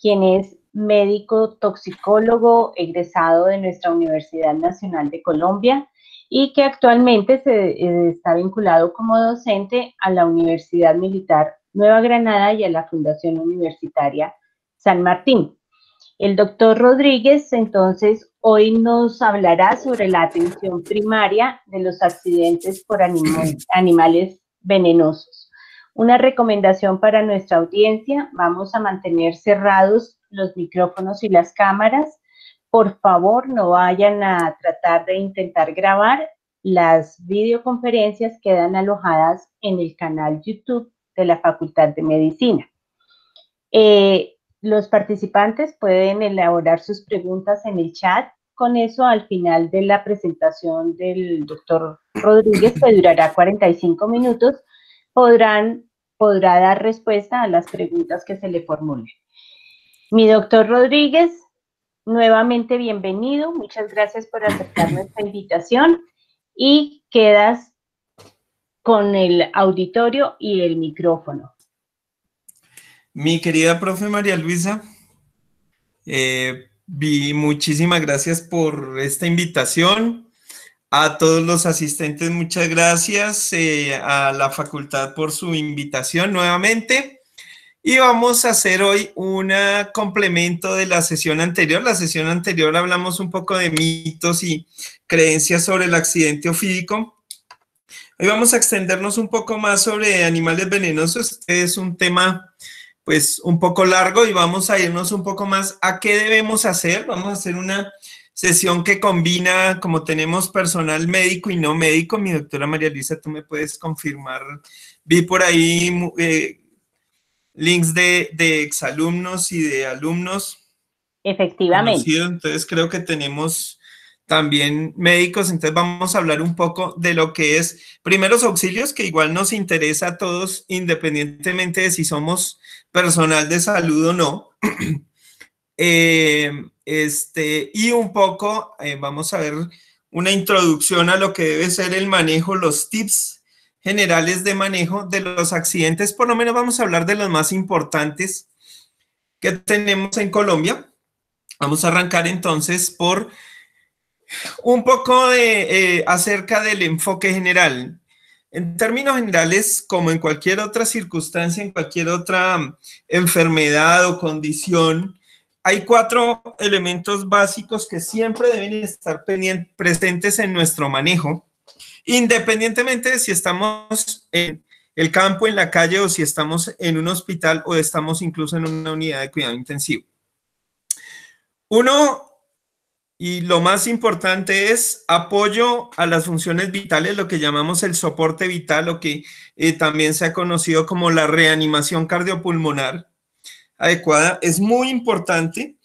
quien es médico toxicólogo egresado de nuestra Universidad Nacional de Colombia y que actualmente se eh, está vinculado como docente a la Universidad Militar Nueva Granada y a la Fundación Universitaria San Martín. El doctor Rodríguez entonces hoy nos hablará sobre la atención primaria de los accidentes por animales venenosos. Una recomendación para nuestra audiencia, vamos a mantener cerrados los micrófonos y las cámaras. Por favor, no vayan a tratar de intentar grabar. Las videoconferencias quedan alojadas en el canal YouTube de la Facultad de Medicina. Eh, los participantes pueden elaborar sus preguntas en el chat. Con eso, al final de la presentación del doctor Rodríguez, que durará 45 minutos, podrán podrá dar respuesta a las preguntas que se le formulen. Mi doctor Rodríguez, nuevamente bienvenido. Muchas gracias por aceptar nuestra invitación y quedas con el auditorio y el micrófono. Mi querida profe María Luisa, eh, muchísimas gracias por esta invitación. A todos los asistentes, muchas gracias. Eh, a la facultad por su invitación nuevamente. Y vamos a hacer hoy un complemento de la sesión anterior. La sesión anterior hablamos un poco de mitos y creencias sobre el accidente ofídico. Hoy vamos a extendernos un poco más sobre animales venenosos. Este es un tema pues un poco largo y vamos a irnos un poco más a qué debemos hacer. Vamos a hacer una sesión que combina, como tenemos personal médico y no médico, mi doctora María Luisa, tú me puedes confirmar. Vi por ahí eh, links de, exalumnos y de alumnos. Efectivamente. Entonces creo que tenemos también médicos, entonces vamos a hablar un poco de lo que es primeros auxilios, que igual nos interesa a todos, independientemente de si somos personal de salud o no. Eh, este, y un poco eh, vamos a ver una introducción a lo que debe ser el manejo, los tips generales de manejo de los accidentes, por lo menos vamos a hablar de los más importantes que tenemos en Colombia. Vamos a arrancar entonces por un poco de, eh, acerca del enfoque general. En términos generales, como en cualquier otra circunstancia, en cualquier otra enfermedad o condición, hay cuatro elementos básicos que siempre deben estar presentes en nuestro manejo, independientemente de si estamos en el campo, en la calle o si estamos en un hospital o estamos incluso en una unidad de cuidado intensivo. Uno, y lo más importante es apoyo a las funciones vitales, lo que llamamos el soporte vital o que eh, también se ha conocido como la reanimación cardiopulmonar adecuada es muy importante.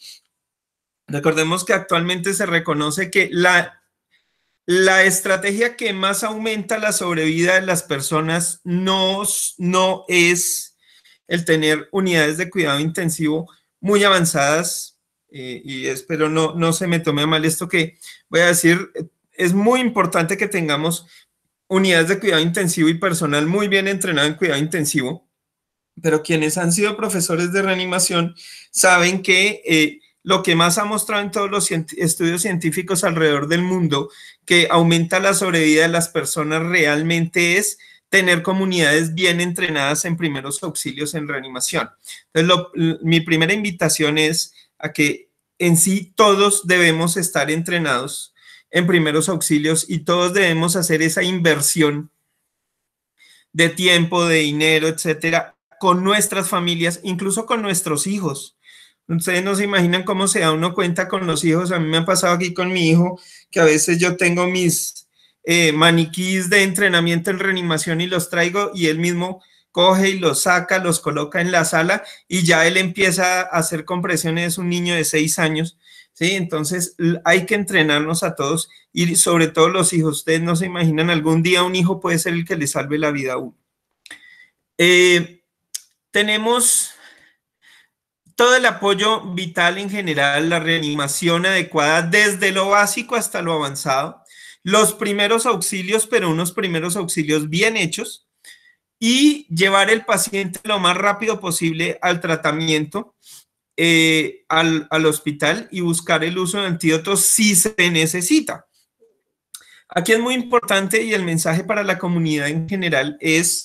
Recordemos que actualmente se reconoce que la, la estrategia que más aumenta la sobrevida de las personas no, no es el tener unidades de cuidado intensivo muy avanzadas, eh, y espero no, no se me tome mal esto que voy a decir, es muy importante que tengamos unidades de cuidado intensivo y personal muy bien entrenado en cuidado intensivo, pero quienes han sido profesores de reanimación saben que eh, lo que más ha mostrado en todos los estudios científicos alrededor del mundo que aumenta la sobrevida de las personas realmente es tener comunidades bien entrenadas en primeros auxilios en reanimación. Entonces, mi primera invitación es a que en sí todos debemos estar entrenados en primeros auxilios y todos debemos hacer esa inversión de tiempo, de dinero, etcétera, con nuestras familias, incluso con nuestros hijos. Ustedes no se imaginan cómo se da uno cuenta con los hijos. A mí me ha pasado aquí con mi hijo que a veces yo tengo mis eh, maniquís de entrenamiento en reanimación y los traigo y él mismo coge y los saca, los coloca en la sala y ya él empieza a hacer compresiones. Es un niño de seis años. ¿sí? Entonces hay que entrenarnos a todos y sobre todo los hijos. Ustedes no se imaginan, algún día un hijo puede ser el que le salve la vida a uno. Eh, tenemos todo el apoyo vital en general, la reanimación adecuada desde lo básico hasta lo avanzado, los primeros auxilios, pero unos primeros auxilios bien hechos, y llevar el paciente lo más rápido posible al tratamiento, eh, al, al hospital y buscar el uso de antídotos si se necesita. Aquí es muy importante y el mensaje para la comunidad en general es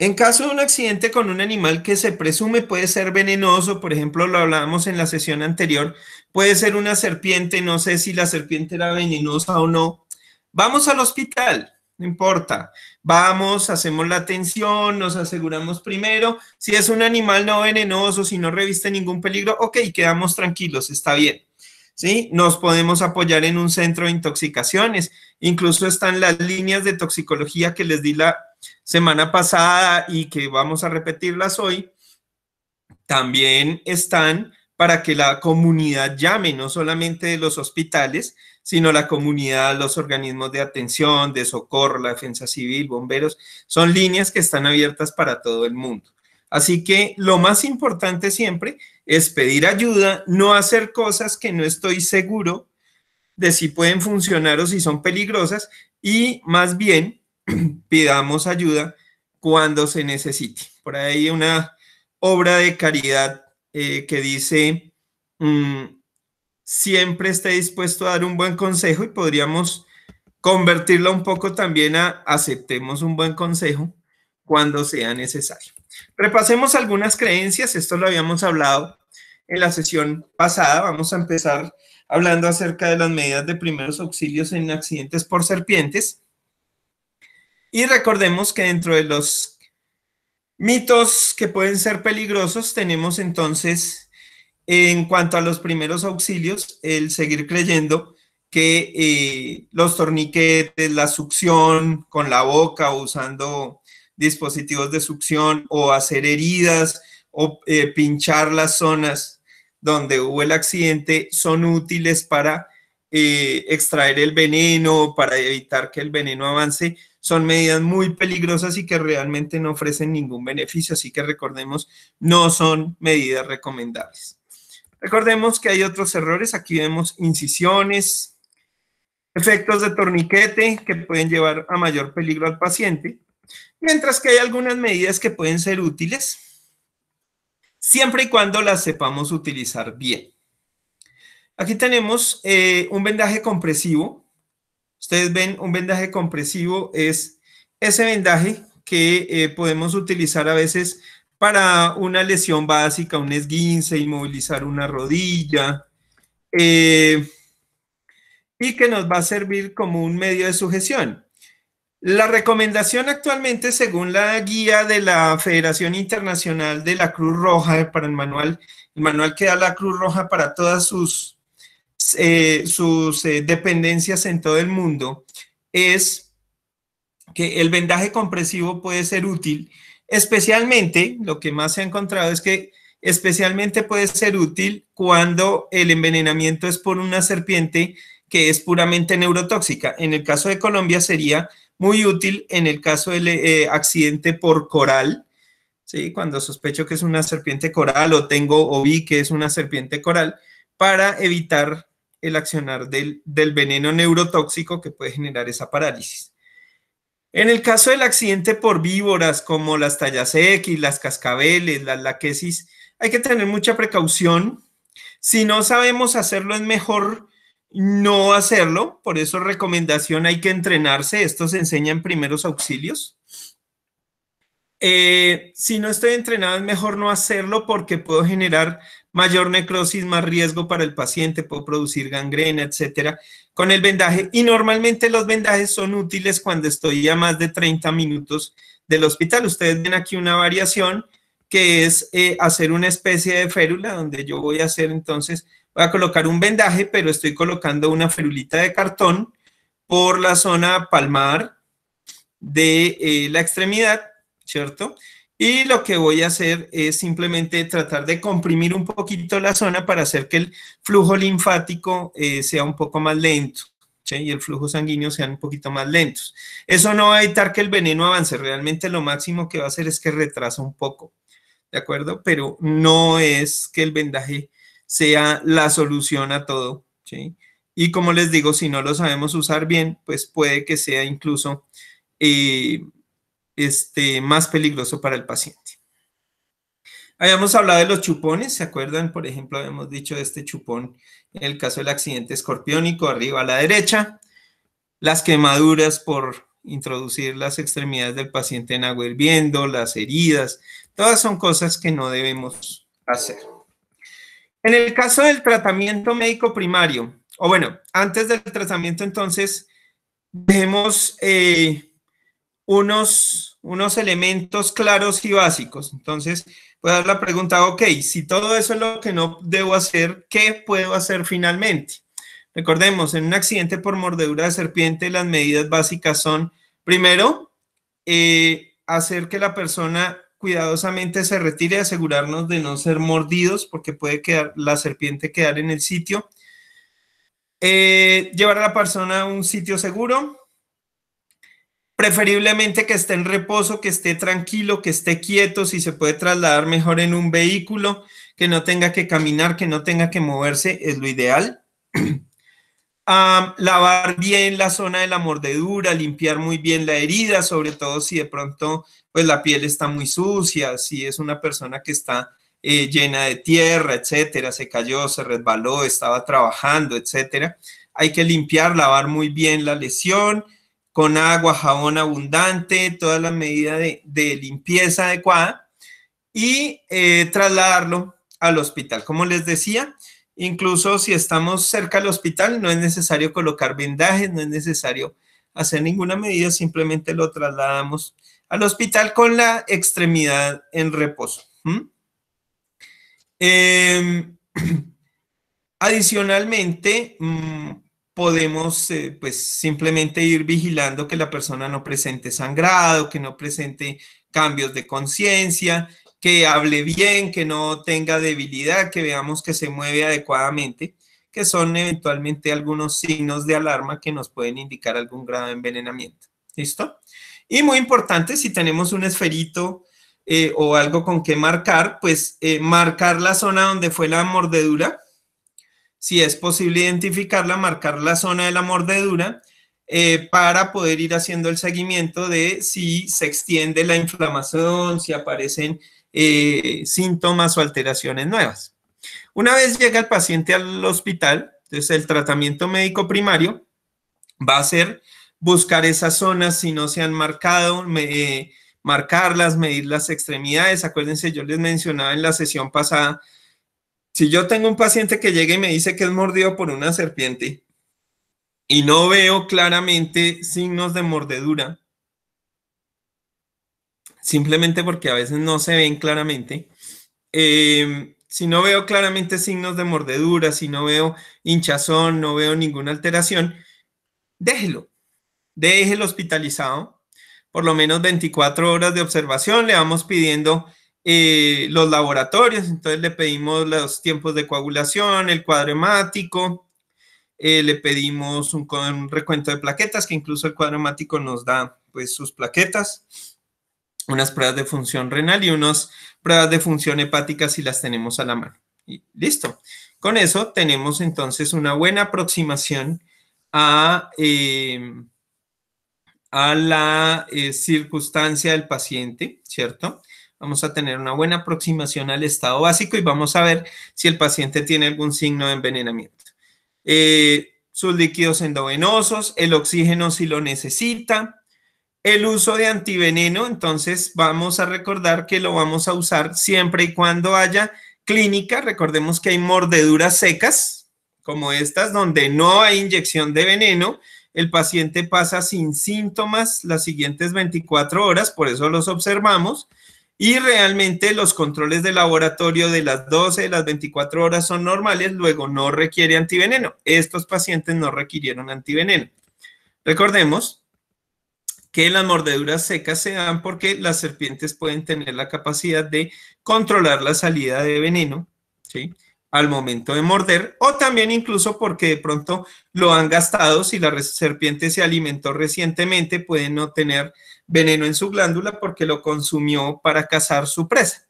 en caso de un accidente con un animal que se presume puede ser venenoso, por ejemplo, lo hablábamos en la sesión anterior, puede ser una serpiente, no sé si la serpiente era venenosa o no. Vamos al hospital, no importa. Vamos, hacemos la atención, nos aseguramos primero. Si es un animal no venenoso, si no reviste ningún peligro, ok, quedamos tranquilos, está bien. ¿Sí? Nos podemos apoyar en un centro de intoxicaciones. Incluso están las líneas de toxicología que les di la semana pasada y que vamos a repetirlas hoy, también están para que la comunidad llame, no solamente de los hospitales, sino la comunidad, los organismos de atención, de socorro, la defensa civil, bomberos, son líneas que están abiertas para todo el mundo. Así que lo más importante siempre es pedir ayuda, no hacer cosas que no estoy seguro de si pueden funcionar o si son peligrosas y más bien pidamos ayuda cuando se necesite. Por ahí una obra de caridad eh, que dice, mm, siempre esté dispuesto a dar un buen consejo y podríamos convertirlo un poco también a aceptemos un buen consejo cuando sea necesario. Repasemos algunas creencias, esto lo habíamos hablado en la sesión pasada, vamos a empezar hablando acerca de las medidas de primeros auxilios en accidentes por serpientes. Y recordemos que dentro de los mitos que pueden ser peligrosos tenemos entonces, en cuanto a los primeros auxilios, el seguir creyendo que eh, los torniquetes, la succión con la boca usando dispositivos de succión o hacer heridas o eh, pinchar las zonas donde hubo el accidente son útiles para eh, extraer el veneno, para evitar que el veneno avance, son medidas muy peligrosas y que realmente no ofrecen ningún beneficio, así que recordemos, no son medidas recomendables. Recordemos que hay otros errores, aquí vemos incisiones, efectos de torniquete que pueden llevar a mayor peligro al paciente, mientras que hay algunas medidas que pueden ser útiles, siempre y cuando las sepamos utilizar bien. Aquí tenemos eh, un vendaje compresivo, Ustedes ven un vendaje compresivo, es ese vendaje que eh, podemos utilizar a veces para una lesión básica, un esguince, inmovilizar una rodilla, eh, y que nos va a servir como un medio de sujeción. La recomendación actualmente, según la guía de la Federación Internacional de la Cruz Roja, para el manual, el manual que da la Cruz Roja para todas sus eh, sus eh, dependencias en todo el mundo es que el vendaje compresivo puede ser útil, especialmente, lo que más se ha encontrado es que especialmente puede ser útil cuando el envenenamiento es por una serpiente que es puramente neurotóxica. En el caso de Colombia sería muy útil en el caso del eh, accidente por coral, ¿sí? cuando sospecho que es una serpiente coral o tengo o vi que es una serpiente coral, para evitar el accionar del, del veneno neurotóxico que puede generar esa parálisis. En el caso del accidente por víboras, como las tallas X, las cascabeles, las laquesis, hay que tener mucha precaución. Si no sabemos hacerlo, es mejor no hacerlo. Por eso recomendación, hay que entrenarse. Esto se enseña en primeros auxilios. Eh, si no estoy entrenado es mejor no hacerlo porque puedo generar mayor necrosis, más riesgo para el paciente, puedo producir gangrena, etcétera, con el vendaje. Y normalmente los vendajes son útiles cuando estoy a más de 30 minutos del hospital. Ustedes ven aquí una variación que es eh, hacer una especie de férula donde yo voy a hacer entonces, voy a colocar un vendaje, pero estoy colocando una ferulita de cartón por la zona palmar de eh, la extremidad ¿cierto? Y lo que voy a hacer es simplemente tratar de comprimir un poquito la zona para hacer que el flujo linfático eh, sea un poco más lento. ¿sí? y el flujo sanguíneo sea un poquito más lento. Eso no va a evitar que el veneno avance, realmente lo máximo que va a hacer es que retrasa un poco, ¿de acuerdo? Pero no es que el vendaje sea la solución a todo, ¿sí? Y como les digo, si no lo sabemos usar bien, pues puede que sea incluso eh, este, más peligroso para el paciente. Habíamos hablado de los chupones, ¿se acuerdan? Por ejemplo, habíamos dicho de este chupón en el caso del accidente escorpiónico, arriba a la derecha, las quemaduras por introducir las extremidades del paciente en agua hirviendo, las heridas, todas son cosas que no debemos hacer. En el caso del tratamiento médico primario, o bueno, antes del tratamiento entonces, dejemos eh, unos unos elementos claros y básicos. Entonces, voy a dar la pregunta, ok, si todo eso es lo que no debo hacer, ¿qué puedo hacer finalmente? Recordemos, en un accidente por mordedura de serpiente, las medidas básicas son, primero, eh, hacer que la persona cuidadosamente se retire y asegurarnos de no ser mordidos porque puede quedar la serpiente quedar en el sitio. Eh, llevar a la persona a un sitio seguro, Preferiblemente que esté en reposo, que esté tranquilo, que esté quieto, si se puede trasladar mejor en un vehículo, que no tenga que caminar, que no tenga que moverse, es lo ideal. Ah, lavar bien la zona de la mordedura, limpiar muy bien la herida, sobre todo si de pronto pues la piel está muy sucia, si es una persona que está eh, llena de tierra, etcétera, se cayó, se resbaló, estaba trabajando, etcétera. Hay que limpiar, lavar muy bien la lesión, con agua, jabón abundante, toda la medida de, limpieza adecuada y eh, trasladarlo al hospital. Como les decía, incluso si estamos cerca del hospital, no es necesario colocar vendajes, no es necesario hacer ninguna medida, simplemente lo trasladamos al hospital con la extremidad en reposo. Em, adicionalmente, mm, podemos eh, pues simplemente ir vigilando que la persona no presente sangrado, que no presente cambios de conciencia, que hable bien, que no tenga debilidad, que veamos que se mueve adecuadamente, que son eventualmente algunos signos de alarma que nos pueden indicar algún grado de envenenamiento. ¿Listo? Y muy importante, si tenemos un esferito eh, o algo con que marcar, pues eh, marcar la zona donde fue la mordedura si es posible identificarla, marcar la zona de la mordedura eh, para poder ir haciendo el seguimiento de si se extiende la inflamación, si aparecen eh, síntomas o alteraciones nuevas. Una vez llega el paciente al hospital, entonces el tratamiento médico primario va a ser buscar esas zonas si no se han marcado, eh, marcarlas, medir las extremidades. Acuérdense, yo les mencionaba en la sesión pasada si yo tengo un paciente que llega y me dice que es mordido por una serpiente y no veo claramente signos de mordedura, simplemente porque a veces no se ven claramente, em, si no veo claramente signos de mordedura, si no veo hinchazón, no veo ninguna alteración, déjelo, déjelo hospitalizado, por lo menos 24 horas de observación, le vamos pidiendo eh, los laboratorios, entonces le pedimos los tiempos de coagulación, el cuadremático, eh, le pedimos un, recuento de plaquetas, que incluso el cuadro nos da pues sus plaquetas, unas pruebas de función renal y unas pruebas de función hepática si las tenemos a la mano. Y listo. Con eso tenemos entonces una buena aproximación a, eh, a la circunstancia del paciente, ¿cierto? Vamos a tener una buena aproximación al estado básico y vamos a ver si el paciente tiene algún signo de envenenamiento. Eh, sus líquidos endovenosos, el oxígeno si lo necesita, el uso de antiveneno, entonces vamos a recordar que lo vamos a usar siempre y cuando haya clínica. Recordemos que hay mordeduras secas, como estas, donde no hay inyección de veneno. El paciente pasa sin síntomas las siguientes 24 horas, por eso los observamos. Y realmente los controles de laboratorio de las 12, de las 24 horas son normales, luego no requiere antiveneno. Estos pacientes no requirieron antiveneno. Recordemos que las mordeduras secas se dan porque las serpientes pueden tener la capacidad de controlar la salida de veneno, ¿sí? al momento de morder o también incluso porque de pronto lo han gastado si la serpiente se alimentó recientemente puede no tener veneno en su glándula porque lo consumió para cazar su presa.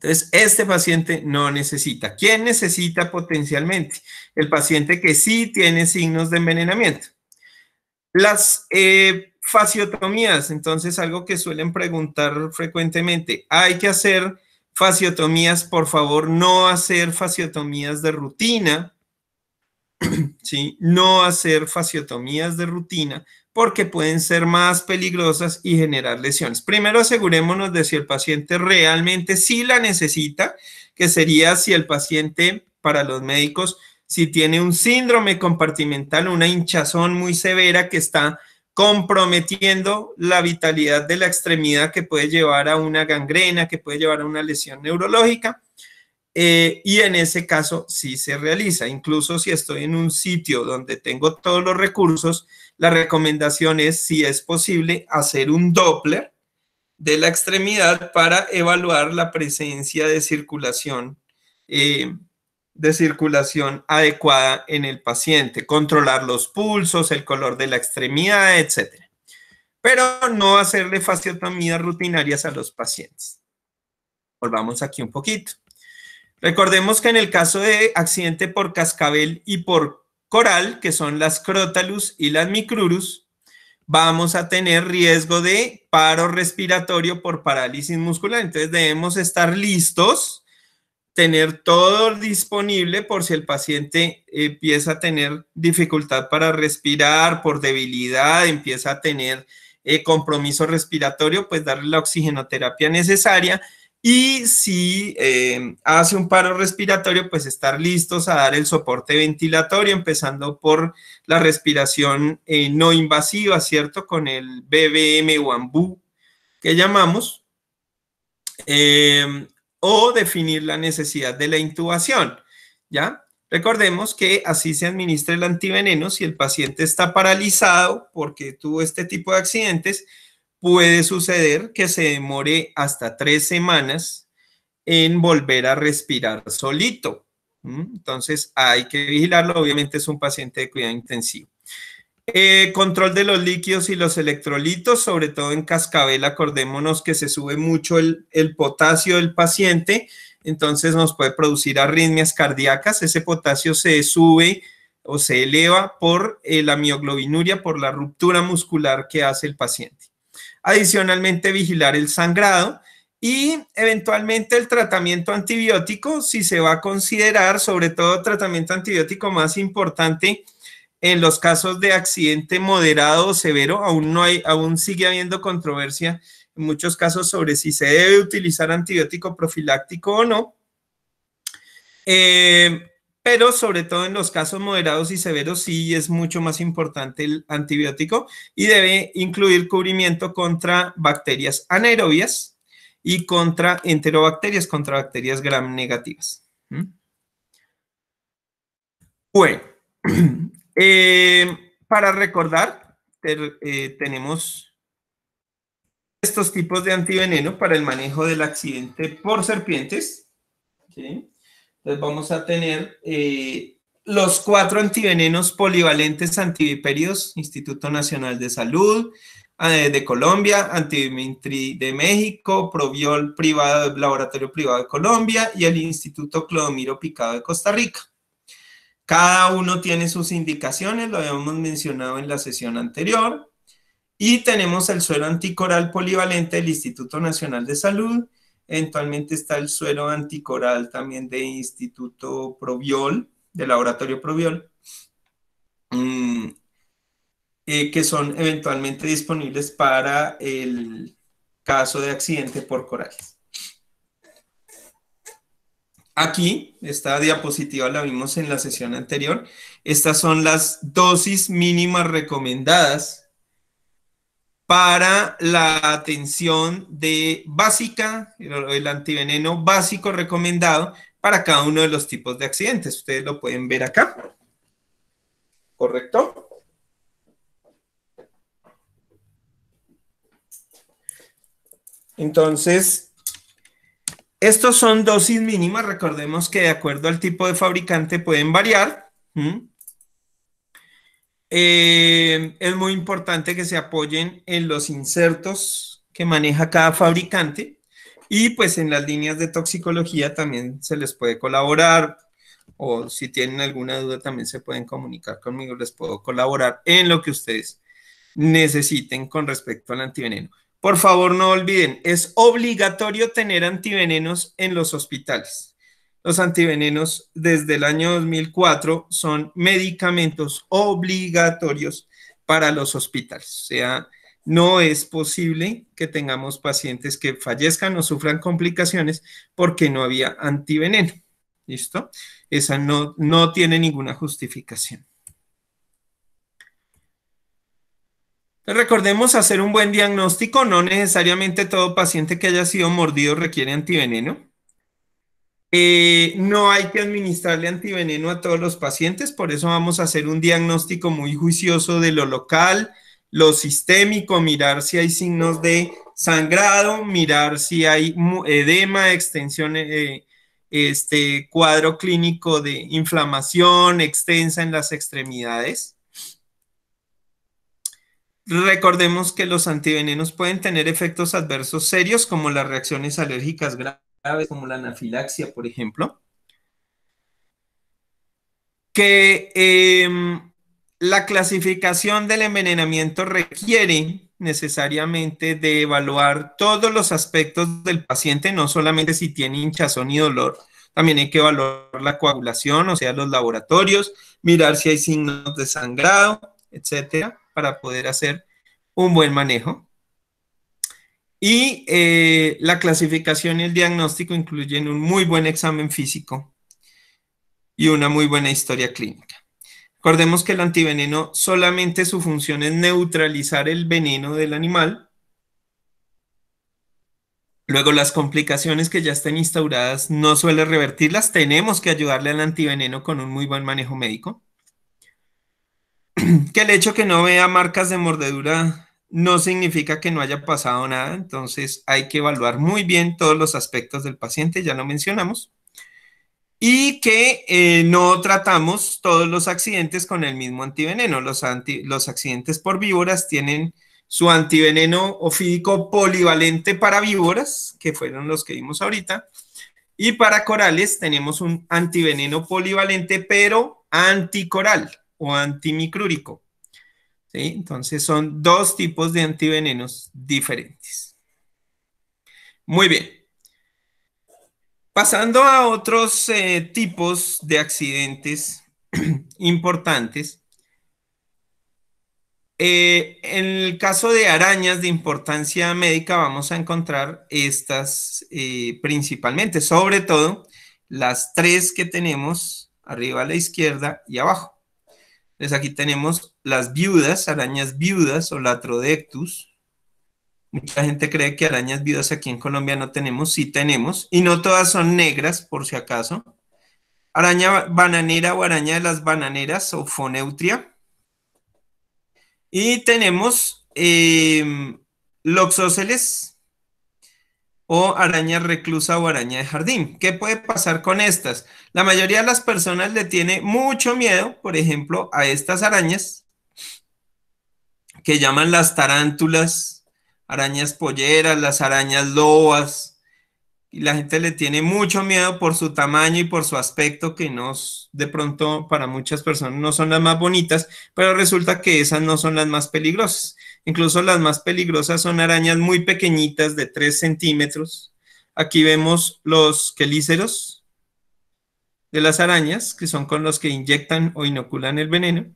Entonces, este paciente no necesita. ¿Quién necesita potencialmente? El paciente que sí tiene signos de envenenamiento. Las eh, fasiotomías, entonces algo que suelen preguntar frecuentemente, hay que hacer fasiotomías, por favor, no hacer fasiotomías de rutina, ¿sí? No hacer fasiotomías de rutina porque pueden ser más peligrosas y generar lesiones. Primero asegurémonos de si el paciente realmente sí la necesita, que sería si el paciente, para los médicos, si tiene un síndrome compartimental, una hinchazón muy severa que está comprometiendo la vitalidad de la extremidad que puede llevar a una gangrena, que puede llevar a una lesión neurológica. Eh, y en ese caso sí se realiza, incluso si estoy en un sitio donde tengo todos los recursos, la recomendación es, si es posible, hacer un Doppler de la extremidad para evaluar la presencia de circulación, eh, adecuada en el paciente, controlar los pulsos, el color de la extremidad, etc. Pero no hacerle fasciotomías rutinarias a los pacientes. Volvamos aquí un poquito. Recordemos que en el caso de accidente por cascabel y por coral, que son las crotalus y las micrurus, vamos a tener riesgo de paro respiratorio por parálisis muscular. Entonces debemos estar listos, tener todo disponible por si el paciente empieza a tener dificultad para respirar, por debilidad, empieza a tener eh, compromiso respiratorio, pues darle la oxigenoterapia necesaria y si eh, hace un paro respiratorio, pues estar listos a dar el soporte ventilatorio, empezando por la respiración eh, no invasiva, ¿cierto? Con el BBM o ambú que llamamos, em, o definir la necesidad de la intubación, ¿ya? Recordemos que así se administra el antiveneno si el paciente está paralizado porque tuvo este tipo de accidentes, puede suceder que se demore hasta tres semanas en volver a respirar solito. Entonces hay que vigilarlo, obviamente es un paciente de cuidado intensivo. Eh, control de los líquidos y los electrolitos, sobre todo en cascabel, acordémonos que se sube mucho el, potasio del paciente, entonces nos puede producir arritmias cardíacas, ese potasio se sube o se eleva por eh, la mioglobinuria, por la ruptura muscular que hace el paciente adicionalmente vigilar el sangrado y eventualmente el tratamiento antibiótico, si se va a considerar, sobre todo tratamiento antibiótico más importante en los casos de accidente moderado o severo, aún, no hay, aún sigue habiendo controversia en muchos casos sobre si se debe utilizar antibiótico profiláctico o no. Eh, pero sobre todo en los casos moderados y severos sí es mucho más importante el antibiótico y debe incluir cubrimiento contra bacterias anaerobias y contra enterobacterias, contra bacterias gram negativas. ¿Mm? Bueno, eh, para recordar, eh, tenemos estos tipos de antiveneno para el manejo del accidente por serpientes. ¿sí? Entonces vamos a tener eh, los cuatro antivenenos polivalentes antiviperios, Instituto Nacional de Salud eh, de Colombia, Antivimintri de México, Proviol privado, Laboratorio Privado de Colombia y el Instituto Clodomiro Picado de Costa Rica. Cada uno tiene sus indicaciones, lo habíamos mencionado en la sesión anterior. Y tenemos el suero anticoral polivalente del Instituto Nacional de Salud, Eventualmente está el suelo anticoral también de Instituto Proviol, de Laboratorio Proviol, mm, eh, que son eventualmente disponibles para el caso de accidente por corales. Aquí, esta diapositiva la vimos en la sesión anterior. Estas son las dosis mínimas recomendadas para la atención de básica, el antiveneno básico recomendado para cada uno de los tipos de accidentes. Ustedes lo pueden ver acá. ¿Correcto? Entonces, estos son dosis mínimas. Recordemos que de acuerdo al tipo de fabricante pueden variar. Eh, es muy importante que se apoyen en los insertos que maneja cada fabricante y pues en las líneas de toxicología también se les puede colaborar o si tienen alguna duda también se pueden comunicar conmigo, les puedo colaborar en lo que ustedes necesiten con respecto al antiveneno. Por favor, no olviden, es obligatorio tener antivenenos en los hospitales. Los antivenenos desde el año 2004 son medicamentos obligatorios para los hospitales. O sea, no es posible que tengamos pacientes que fallezcan o sufran complicaciones porque no había antiveneno. ¿Listo? Esa no, no tiene ninguna justificación. Recordemos hacer un buen diagnóstico. No necesariamente todo paciente que haya sido mordido requiere antiveneno. Eh, no hay que administrarle antiveneno a todos los pacientes, por eso vamos a hacer un diagnóstico muy juicioso de lo local, lo sistémico, mirar si hay signos de sangrado, mirar si hay edema, extensión, eh, este cuadro clínico de inflamación extensa en las extremidades. Recordemos que los antivenenos pueden tener efectos adversos serios como las reacciones alérgicas graves como la anafilaxia, por ejemplo, que em, la clasificación del envenenamiento requiere necesariamente de evaluar todos los aspectos del paciente, no solamente si tiene hinchazón y dolor, también hay que evaluar la coagulación, o sea, los laboratorios, mirar si hay signos de sangrado, etcétera, para poder hacer un buen manejo. Y eh, la clasificación y el diagnóstico incluyen un muy buen examen físico y una muy buena historia clínica. Recordemos que el antiveneno solamente su función es neutralizar el veneno del animal. Luego las complicaciones que ya estén instauradas no suele revertirlas. Tenemos que ayudarle al antiveneno con un muy buen manejo médico. Que el hecho que no vea marcas de mordedura no significa que no haya pasado nada, entonces hay que evaluar muy bien todos los aspectos del paciente, ya lo mencionamos, y que eh, no tratamos todos los accidentes con el mismo antiveneno. Los, los accidentes por víboras tienen su antiveneno ofídico polivalente para víboras, que fueron los que vimos ahorita, y para corales tenemos un antiveneno polivalente, pero anticoral o antimicrúrico. Entonces son dos tipos de antivenenos diferentes. Muy bien. Pasando a otros eh, tipos de accidentes importantes. Eh, en el caso de arañas de importancia médica vamos a encontrar estas eh, principalmente, sobre todo las tres que tenemos arriba a la izquierda y abajo. Entonces aquí tenemos las viudas, arañas viudas o latrodectus. Mucha gente cree que arañas viudas aquí en Colombia no tenemos, sí tenemos, y no todas son negras, por si acaso. Araña bananera o araña de las bananeras o foneutria. Y tenemos eh, loxóceles, o araña reclusa o araña de jardín. ¿Qué puede pasar con estas? La mayoría de las personas le tiene mucho miedo, por ejemplo, a estas arañas que llaman las tarántulas, arañas polleras, las arañas lobas, la gente le tiene mucho miedo por su tamaño y por su aspecto que no de pronto para muchas personas no son las más bonitas, pero resulta que esas no son las más peligrosas. Incluso las más peligrosas son arañas muy pequeñitas de 3 centímetros. Aquí vemos los quelíceros de las arañas, que son con los que inyectan o inoculan el veneno.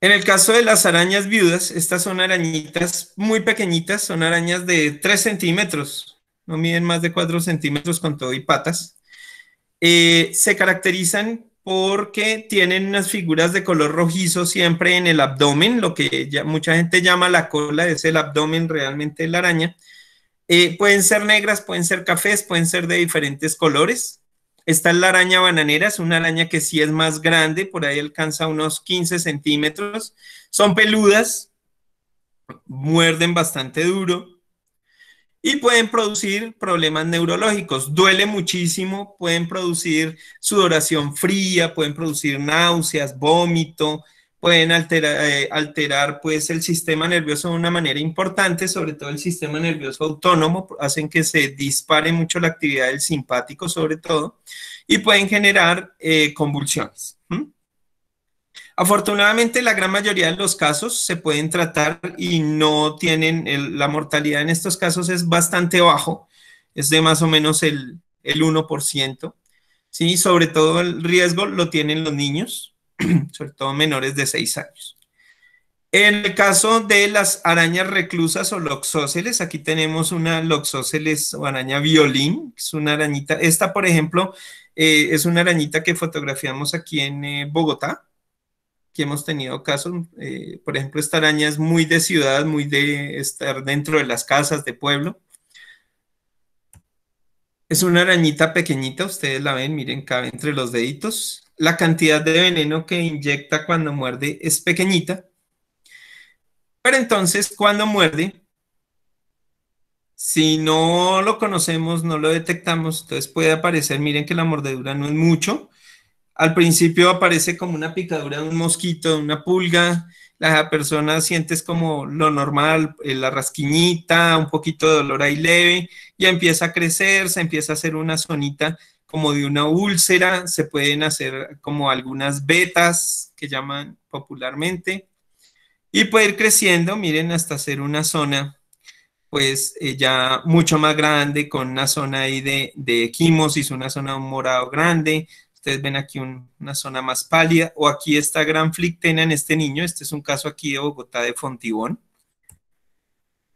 En el caso de las arañas viudas, estas son arañitas muy pequeñitas, son arañas de 3 centímetros, no miden más de 4 centímetros con todo y patas. Eh, se caracterizan porque tienen unas figuras de color rojizo siempre en el abdomen, lo que ya mucha gente llama la cola, es el abdomen realmente de la araña. Eh, pueden ser negras, pueden ser cafés, pueden ser de diferentes colores es la araña bananera, es una araña que sí es más grande, por ahí alcanza unos 15 centímetros. Son peludas, muerden bastante duro y pueden producir problemas neurológicos. Duele muchísimo, pueden producir sudoración fría, pueden producir náuseas, vómito, pueden eh, alterar, pues, el sistema nervioso de una manera importante, sobre todo el sistema nervioso autónomo, hacen que se dispare mucho la actividad del simpático sobre todo, y pueden generar eh, convulsiones. Afortunadamente, la gran mayoría de los casos se pueden tratar y no tienen, la mortalidad en estos casos es bastante bajo, es de más o menos el, 1%, ¿sí? Sobre todo el riesgo lo tienen los niños, sobre todo menores de 6 años. En el caso de las arañas reclusas o loxóceles, aquí tenemos una loxóceles o araña violín, es una arañita, esta por ejemplo eh, es una arañita que fotografiamos aquí en eh, Bogotá, que hemos tenido casos, eh, por ejemplo esta araña es muy de ciudad, muy de estar dentro de las casas de pueblo. Es una arañita pequeñita, ustedes la ven, miren, cabe entre los deditos, la cantidad de veneno que inyecta cuando muerde es pequeñita, pero entonces cuando muerde, si no lo conocemos, no lo detectamos, entonces puede aparecer, miren que la mordedura no es mucho, al principio aparece como una picadura de un mosquito, de una pulga, la persona siente como lo normal, eh, la rasquiñita, un poquito de dolor ahí leve, y empieza a crecer, se empieza a hacer una zonita como de una úlcera, se pueden hacer como algunas vetas que llaman popularmente, y puede ir creciendo, miren, hasta hacer una zona, pues eh, ya mucho más grande, con una zona ahí de, quimosis una zona de morado grande, ustedes ven aquí una zona más pálida, o aquí esta gran flictena en este niño, este es un caso aquí de Bogotá de Fontibón,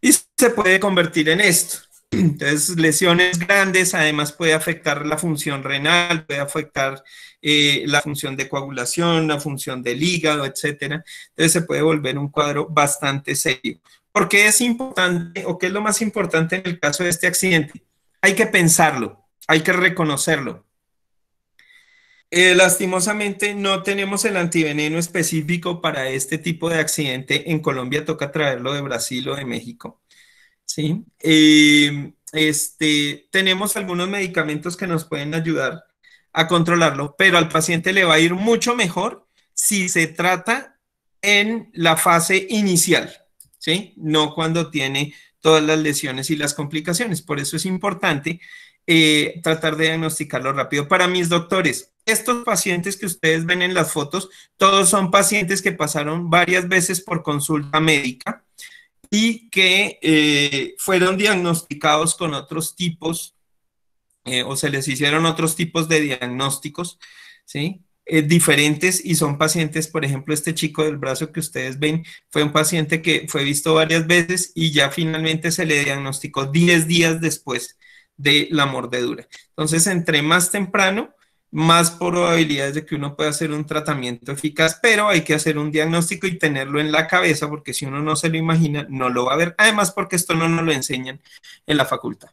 y se puede convertir en esto. Entonces, lesiones grandes además puede afectar la función renal, puede afectar eh, la función de coagulación, la función del hígado, etcétera. Entonces, se puede volver un cuadro bastante serio. ¿Por qué es importante o qué es lo más importante en el caso de este accidente? Hay que pensarlo, hay que reconocerlo. Eh, lastimosamente no tenemos el antiveneno específico para este tipo de accidente. En Colombia toca traerlo de Brasil o de México. ¿sí? Em, este, tenemos algunos medicamentos que nos pueden ayudar a controlarlo, pero al paciente le va a ir mucho mejor si se trata en la fase inicial, ¿sí? No cuando tiene todas las lesiones y las complicaciones. Por eso es importante eh, tratar de diagnosticarlo rápido. Para mis doctores, estos pacientes que ustedes ven en las fotos, todos son pacientes que pasaron varias veces por consulta médica, y que eh, fueron diagnosticados con otros tipos eh, o se les hicieron otros tipos de diagnósticos, ¿sí? Eh, diferentes y son pacientes, por ejemplo, este chico del brazo que ustedes ven fue un paciente que fue visto varias veces y ya finalmente se le diagnosticó 10 días después de la mordedura. Entonces, entre más temprano, más probabilidades de que uno pueda hacer un tratamiento eficaz, pero hay que hacer un diagnóstico y tenerlo en la cabeza, porque si uno no se lo imagina, no lo va a ver. Además, porque esto no nos lo enseñan en la facultad,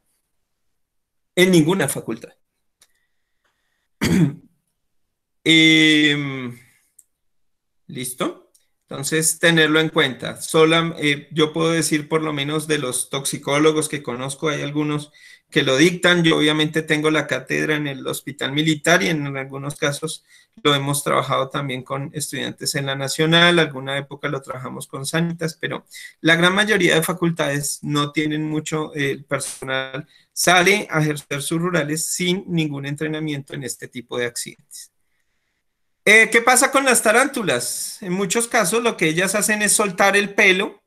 en ninguna facultad. Em, ¿Listo? Entonces, tenerlo en cuenta. Eh, yo puedo decir por lo menos de los toxicólogos que conozco, hay algunos que lo dictan. Yo obviamente tengo la cátedra en el hospital militar y en algunos casos lo hemos trabajado también con estudiantes en la nacional, alguna época lo trabajamos con sanitas, pero la gran mayoría de facultades no tienen mucho eh, personal, sale a ejercer sus rurales sin ningún entrenamiento en este tipo de accidentes. Eh, ¿Qué pasa con las tarántulas? En muchos casos lo que ellas hacen es soltar el pelo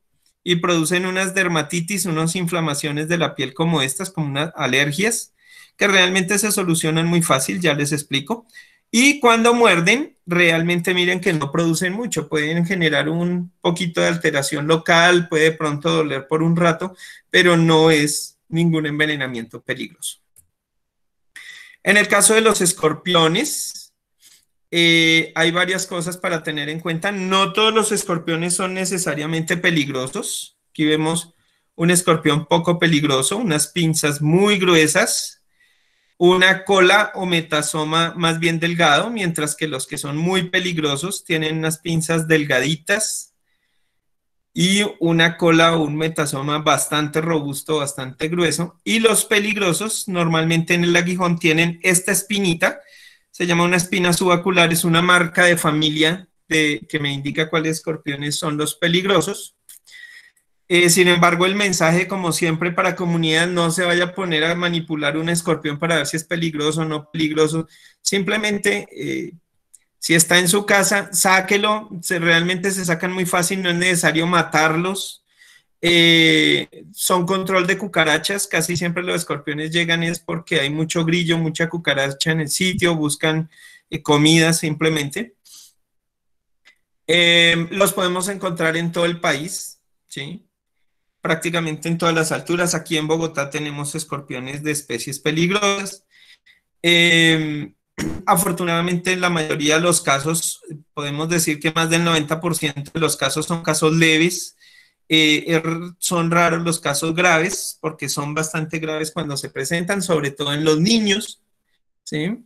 y producen unas dermatitis, unas inflamaciones de la piel como estas, como unas alergias, que realmente se solucionan muy fácil, ya les explico. Y cuando muerden, realmente miren que no producen mucho, pueden generar un poquito de alteración local, puede pronto doler por un rato, pero no es ningún envenenamiento peligroso. En el caso de los escorpiones, eh, hay varias cosas para tener en cuenta. No todos los escorpiones son necesariamente peligrosos. Aquí vemos un escorpión poco peligroso, unas pinzas muy gruesas, una cola o metasoma más bien delgado, mientras que los que son muy peligrosos tienen unas pinzas delgaditas y una cola o un metasoma bastante robusto, bastante grueso. Y los peligrosos normalmente en el aguijón tienen esta espinita, se llama una espina subacular, es una marca de familia que me indica cuáles escorpiones son los peligrosos. Eh, sin embargo, el mensaje, como siempre, para comunidad, no se vaya a poner a manipular un escorpión para ver si es peligroso o no peligroso. Simplemente, eh, si está en su casa, sáquelo. realmente se sacan muy fácil, no es necesario matarlos. Eh, son control de cucarachas, casi siempre los escorpiones llegan es porque hay mucho grillo, mucha cucaracha en el sitio, buscan eh, comida simplemente. Em, los podemos encontrar en todo el país, ¿sí? prácticamente en todas las alturas. Aquí en Bogotá tenemos escorpiones de especies peligrosas. Em, afortunadamente la mayoría de los casos, podemos decir que más del 90% de los casos son casos leves, eh, er, son raros los casos graves porque son bastante graves cuando se presentan, sobre todo en los niños, ¿sí?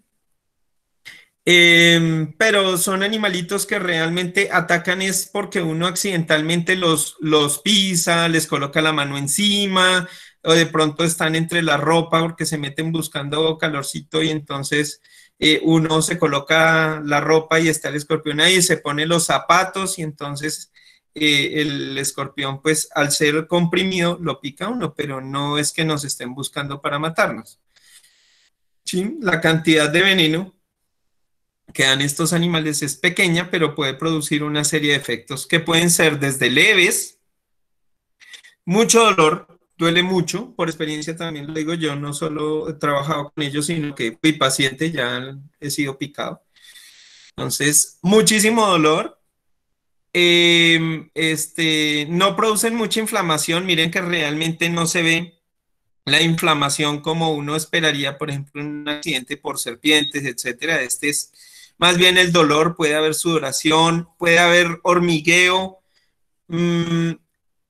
Em, pero son animalitos que realmente atacan es porque uno accidentalmente los, los pisa, les coloca la mano encima o de pronto están entre la ropa porque se meten buscando calorcito y entonces eh, uno se coloca la ropa y está el escorpión ahí, se pone los zapatos y entonces eh, el escorpión, pues al ser comprimido, lo pica uno, pero no es que nos estén buscando para matarnos. La cantidad de veneno que dan estos animales es pequeña, pero puede producir una serie de efectos que pueden ser desde leves, mucho dolor, duele mucho, por experiencia también lo digo yo, no solo he trabajado con ellos, sino que mi paciente, ya he sido picado. Entonces, muchísimo dolor, Em, este, no producen mucha inflamación. Miren que realmente no se ve la inflamación como uno esperaría, por ejemplo, en un accidente por serpientes, etcétera. Este es más bien el dolor, puede haber sudoración, puede haber hormigueo mm,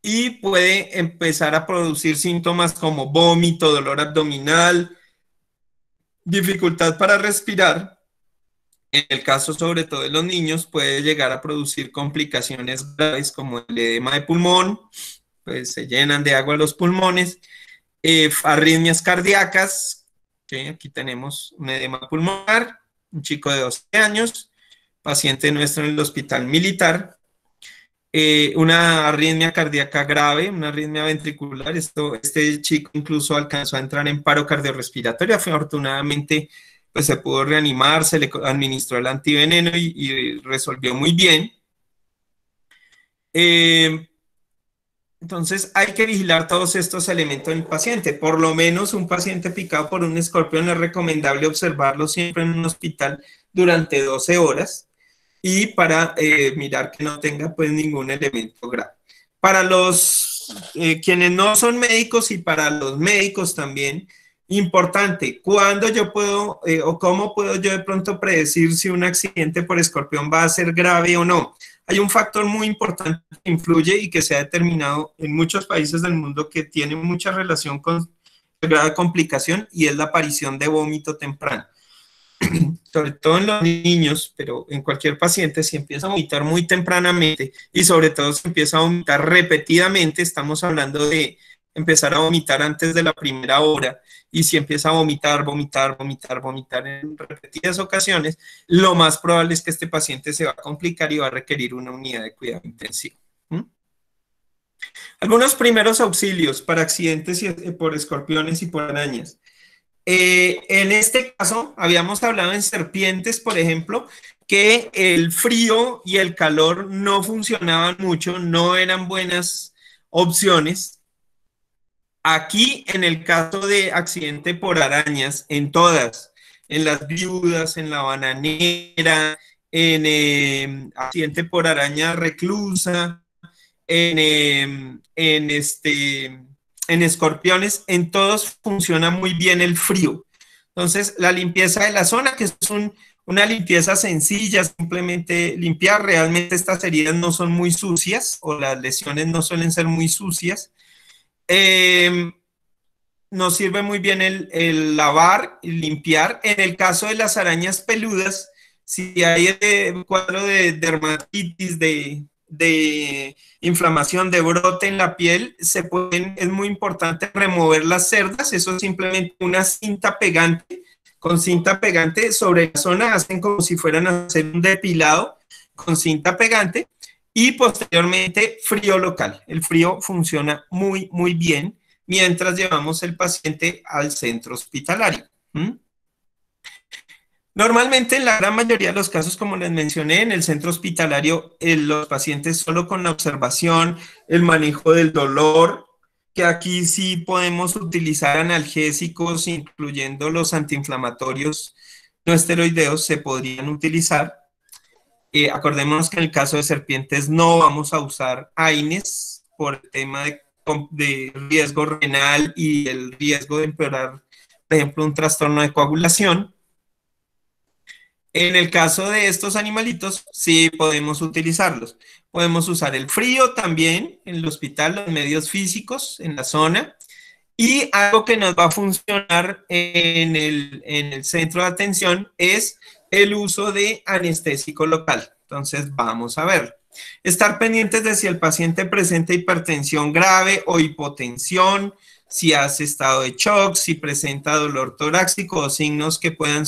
y puede empezar a producir síntomas como vómito, dolor abdominal, dificultad para respirar en el caso sobre todo de los niños puede llegar a producir complicaciones graves como el edema de pulmón, pues se llenan de agua los pulmones, eh, arritmias cardíacas, aquí tenemos un edema pulmonar, un chico de 12 años, paciente nuestro en el hospital militar, eh, una arritmia cardíaca grave, una arritmia ventricular, esto, este chico incluso alcanzó a entrar en paro cardiorrespiratorio, afortunadamente pues se pudo reanimar, se le administró el antiveneno y, resolvió muy bien. Eh, entonces hay que vigilar todos estos elementos en el paciente. Por lo menos un paciente picado por un escorpión es recomendable observarlo siempre en un hospital durante 12 horas y para eh, mirar que no tenga pues ningún elemento grave. Para los eh, quienes no son médicos y para los médicos también, Importante, ¿cuándo yo puedo eh, o cómo puedo yo de pronto predecir si un accidente por escorpión va a ser grave o no? Hay un factor muy importante que influye y que se ha determinado en muchos países del mundo que tiene mucha relación con la complicación y es la aparición de vómito temprano. sobre todo en los niños, pero en cualquier paciente, si empieza a vomitar muy tempranamente y sobre todo si empieza a vomitar repetidamente, estamos hablando de empezar a vomitar antes de la primera hora y si empieza a vomitar, vomitar, vomitar, vomitar en repetidas ocasiones, lo más probable es que este paciente se va a complicar y va a requerir una unidad de cuidado intensivo. Algunos primeros auxilios para accidentes eh, por escorpiones y por arañas. Eh, en este caso, habíamos hablado en serpientes, por ejemplo, que el frío y el calor no funcionaban mucho, no eran buenas opciones Aquí, en el caso de accidente por arañas, en todas, en las viudas, en la bananera, en em, accidente por araña reclusa, em, este, en, escorpiones, en todos funciona muy bien el frío. Entonces, la limpieza de la zona, que es una limpieza sencilla, simplemente limpiar, realmente estas heridas no son muy sucias o las lesiones no suelen ser muy sucias. Em, nos sirve muy bien el, lavar y limpiar. En el caso de las arañas peludas, si hay eh, un cuadro de dermatitis, de, inflamación, de brote en la piel, se pueden, es muy importante remover las cerdas. Eso es simplemente una cinta pegante. Con cinta pegante sobre la zona hacen como si fueran a hacer un depilado con cinta pegante y posteriormente, frío local. El frío funciona muy, muy bien mientras llevamos el paciente al centro hospitalario. Normalmente, en la gran mayoría de los casos, como les mencioné, en el centro hospitalario, eh, los pacientes solo con la observación, el manejo del dolor, que aquí sí podemos utilizar analgésicos, incluyendo los antiinflamatorios no esteroideos, se podrían utilizar. Eh, acordémonos que en el caso de serpientes no vamos a usar AINES por el tema de, riesgo renal y el riesgo de empeorar, por ejemplo, un trastorno de coagulación. En el caso de estos animalitos, sí podemos utilizarlos. Podemos usar el frío también en el hospital, los medios físicos en la zona. Y algo que nos va a funcionar en el, en el centro de atención es el uso de anestésico local. Entonces, vamos a ver. Estar pendientes de si el paciente presenta hipertensión grave o hipotensión, si hace estado de shock, si presenta dolor torácico o signos que puedan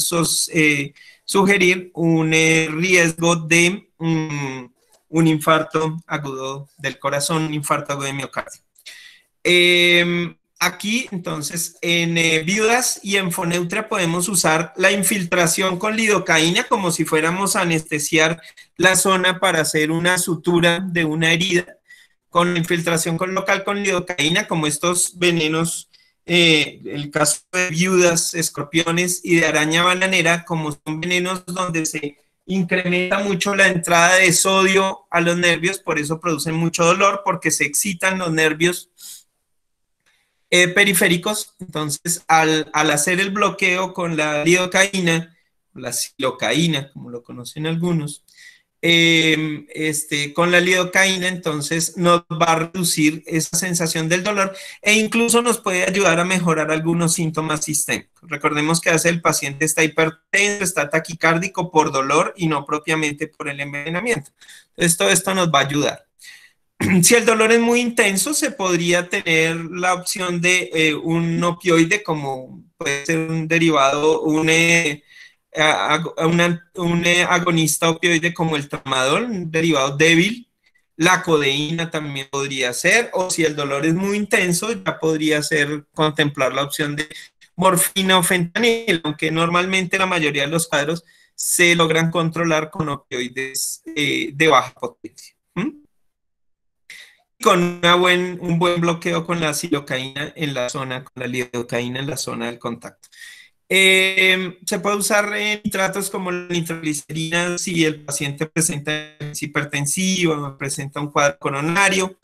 eh, sugerir un eh, riesgo de mm, un infarto agudo del corazón, un infarto agudo de miocardio. Eh, Aquí, entonces, en eh, viudas y en foneutria podemos usar la infiltración con lidocaína como si fuéramos a anestesiar la zona para hacer una sutura de una herida. Con infiltración con local con lidocaína, como estos venenos, eh, el caso de viudas, escorpiones y de araña bananera, como son venenos donde se incrementa mucho la entrada de sodio a los nervios, por eso producen mucho dolor, porque se excitan los nervios eh, periféricos. Entonces, al, hacer el bloqueo con la lidocaína, la silocaína, como lo conocen algunos, em, este, con la lidocaína, entonces nos va a reducir esa sensación del dolor e incluso nos puede ayudar a mejorar algunos síntomas sistémicos. Recordemos que hace el paciente está hipertenso, está taquicárdico por dolor y no propiamente por el envenenamiento. Entonces, todo esto nos va a ayudar. si el dolor es muy intenso, se podría tener la opción de eh, un opioide como puede ser un derivado, un, eh, eh, agonista opioide como el tramadol, un derivado débil. La codeína también podría ser, o si el dolor es muy intenso, ya podría ser contemplar la opción de morfina o fentanil, aunque normalmente la mayoría de los cuadros se logran controlar con opioides de baja potencia. ¿Mm? con buen, un buen bloqueo con la silocaína en la zona, con la lidocaína en la zona del contacto. Em, se puede usar en nitratos como la nitroglicerina si el paciente presenta hipertensivo, presenta un cuadro coronario.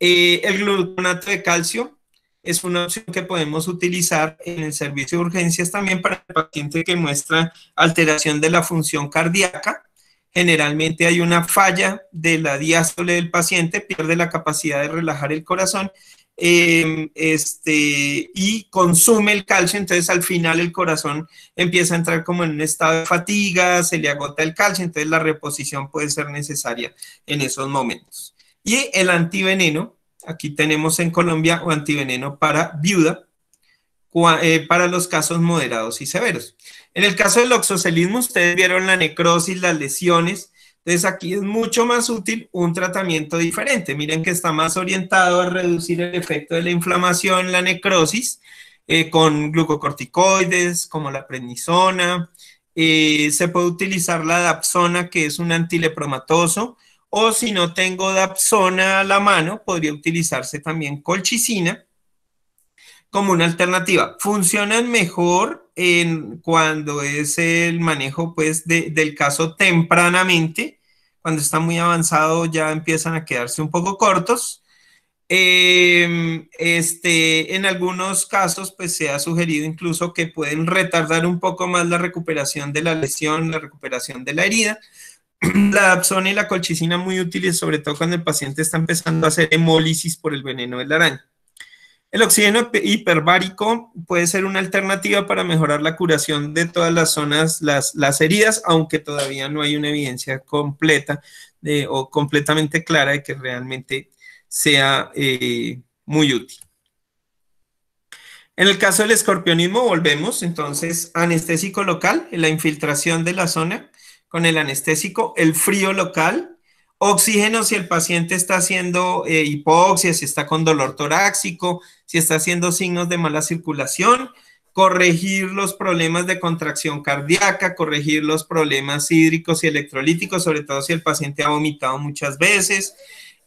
Eh, el gluconato de calcio es una opción que podemos utilizar en el servicio de urgencias también para el paciente que muestra alteración de la función cardíaca generalmente hay una falla de la diástole del paciente, pierde la capacidad de relajar el corazón em, este, y consume el calcio, entonces al final el corazón empieza a entrar como en un estado de fatiga, se le agota el calcio, entonces la reposición puede ser necesaria en esos momentos. Y el antiveneno, aquí tenemos en Colombia o antiveneno para viuda, eh, para los casos moderados y severos. En el caso del oxocelismo, ustedes vieron la necrosis, las lesiones, entonces aquí es mucho más útil un tratamiento diferente. Miren que está más orientado a reducir el efecto de la inflamación, la necrosis, eh, con glucocorticoides como la prednisona. Eh, se puede utilizar la dapsona, que es un antilepromatoso, o si no tengo dapsona a la mano, podría utilizarse también colchicina como una alternativa. Funcionan mejor cuando es el manejo pues, del caso tempranamente, cuando está muy avanzado ya empiezan a quedarse un poco cortos. Em, este, en algunos casos, pues se ha sugerido incluso que pueden retardar un poco más la recuperación de la lesión, la recuperación de la herida. La dapsona y la colchicina muy útiles, sobre todo cuando el paciente está empezando a hacer hemólisis por el veneno del araña. El oxígeno hiperbárico puede ser una alternativa para mejorar la curación de todas las zonas, las, heridas, aunque todavía no hay una evidencia completa o completamente clara de que realmente sea eh, muy útil. En el caso del escorpionismo, volvemos entonces anestésico local, la infiltración de la zona con el anestésico, el frío local, Oxígeno si el paciente está haciendo eh, hipoxia, si está con dolor torácico, si está haciendo signos de mala circulación. Corregir los problemas de contracción cardíaca, corregir los problemas hídricos y electrolíticos, sobre todo si el paciente ha vomitado muchas veces.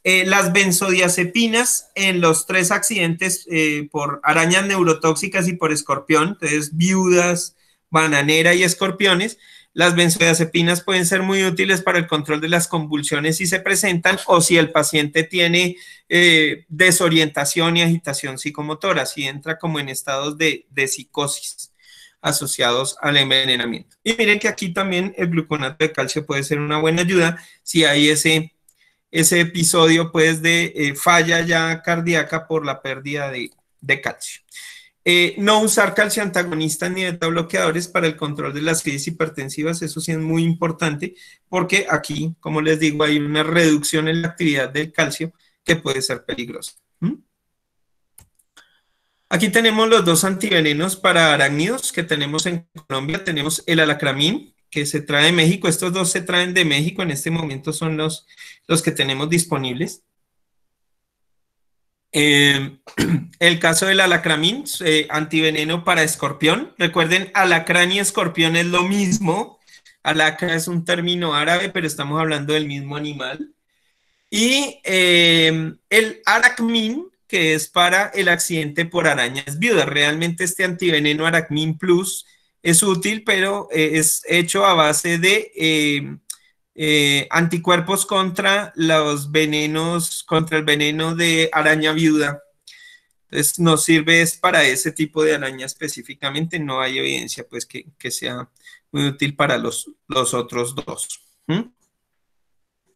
Eh, las benzodiazepinas en los tres accidentes eh, por arañas neurotóxicas y por escorpión, entonces viudas, bananera y escorpiones las benzodiazepinas pueden ser muy útiles para el control de las convulsiones si se presentan o si el paciente tiene eh, desorientación y agitación psicomotora, si entra como en estados de, psicosis asociados al envenenamiento. Y miren que aquí también el gluconato de calcio puede ser una buena ayuda si hay ese, ese episodio pues de eh, falla ya cardíaca por la pérdida de, de calcio. Eh, no usar calcio antagonista ni beta bloqueadores para el control de las crisis hipertensivas, eso sí es muy importante, porque aquí, como les digo, hay una reducción en la actividad del calcio que puede ser peligrosa. Aquí tenemos los dos antivenenos para arácnidos que tenemos en Colombia. Tenemos el alacramín, que se trae de México. Estos dos se traen de México. En este momento son los, los que tenemos disponibles. Em, el caso del alacramín, eh, antiveneno para escorpión. Recuerden, alacrán y escorpión es lo mismo. Alacra es un término árabe, pero estamos hablando del mismo animal. Y em, el aracmin, que es para el accidente por arañas viudas. Realmente este antiveneno Aracmin Plus es útil, pero eh, es hecho a base de em, eh, anticuerpos contra los venenos, contra el veneno de araña viuda. Entonces, no sirve es para ese tipo de araña específicamente, no hay evidencia pues que, sea muy útil para los, los otros dos.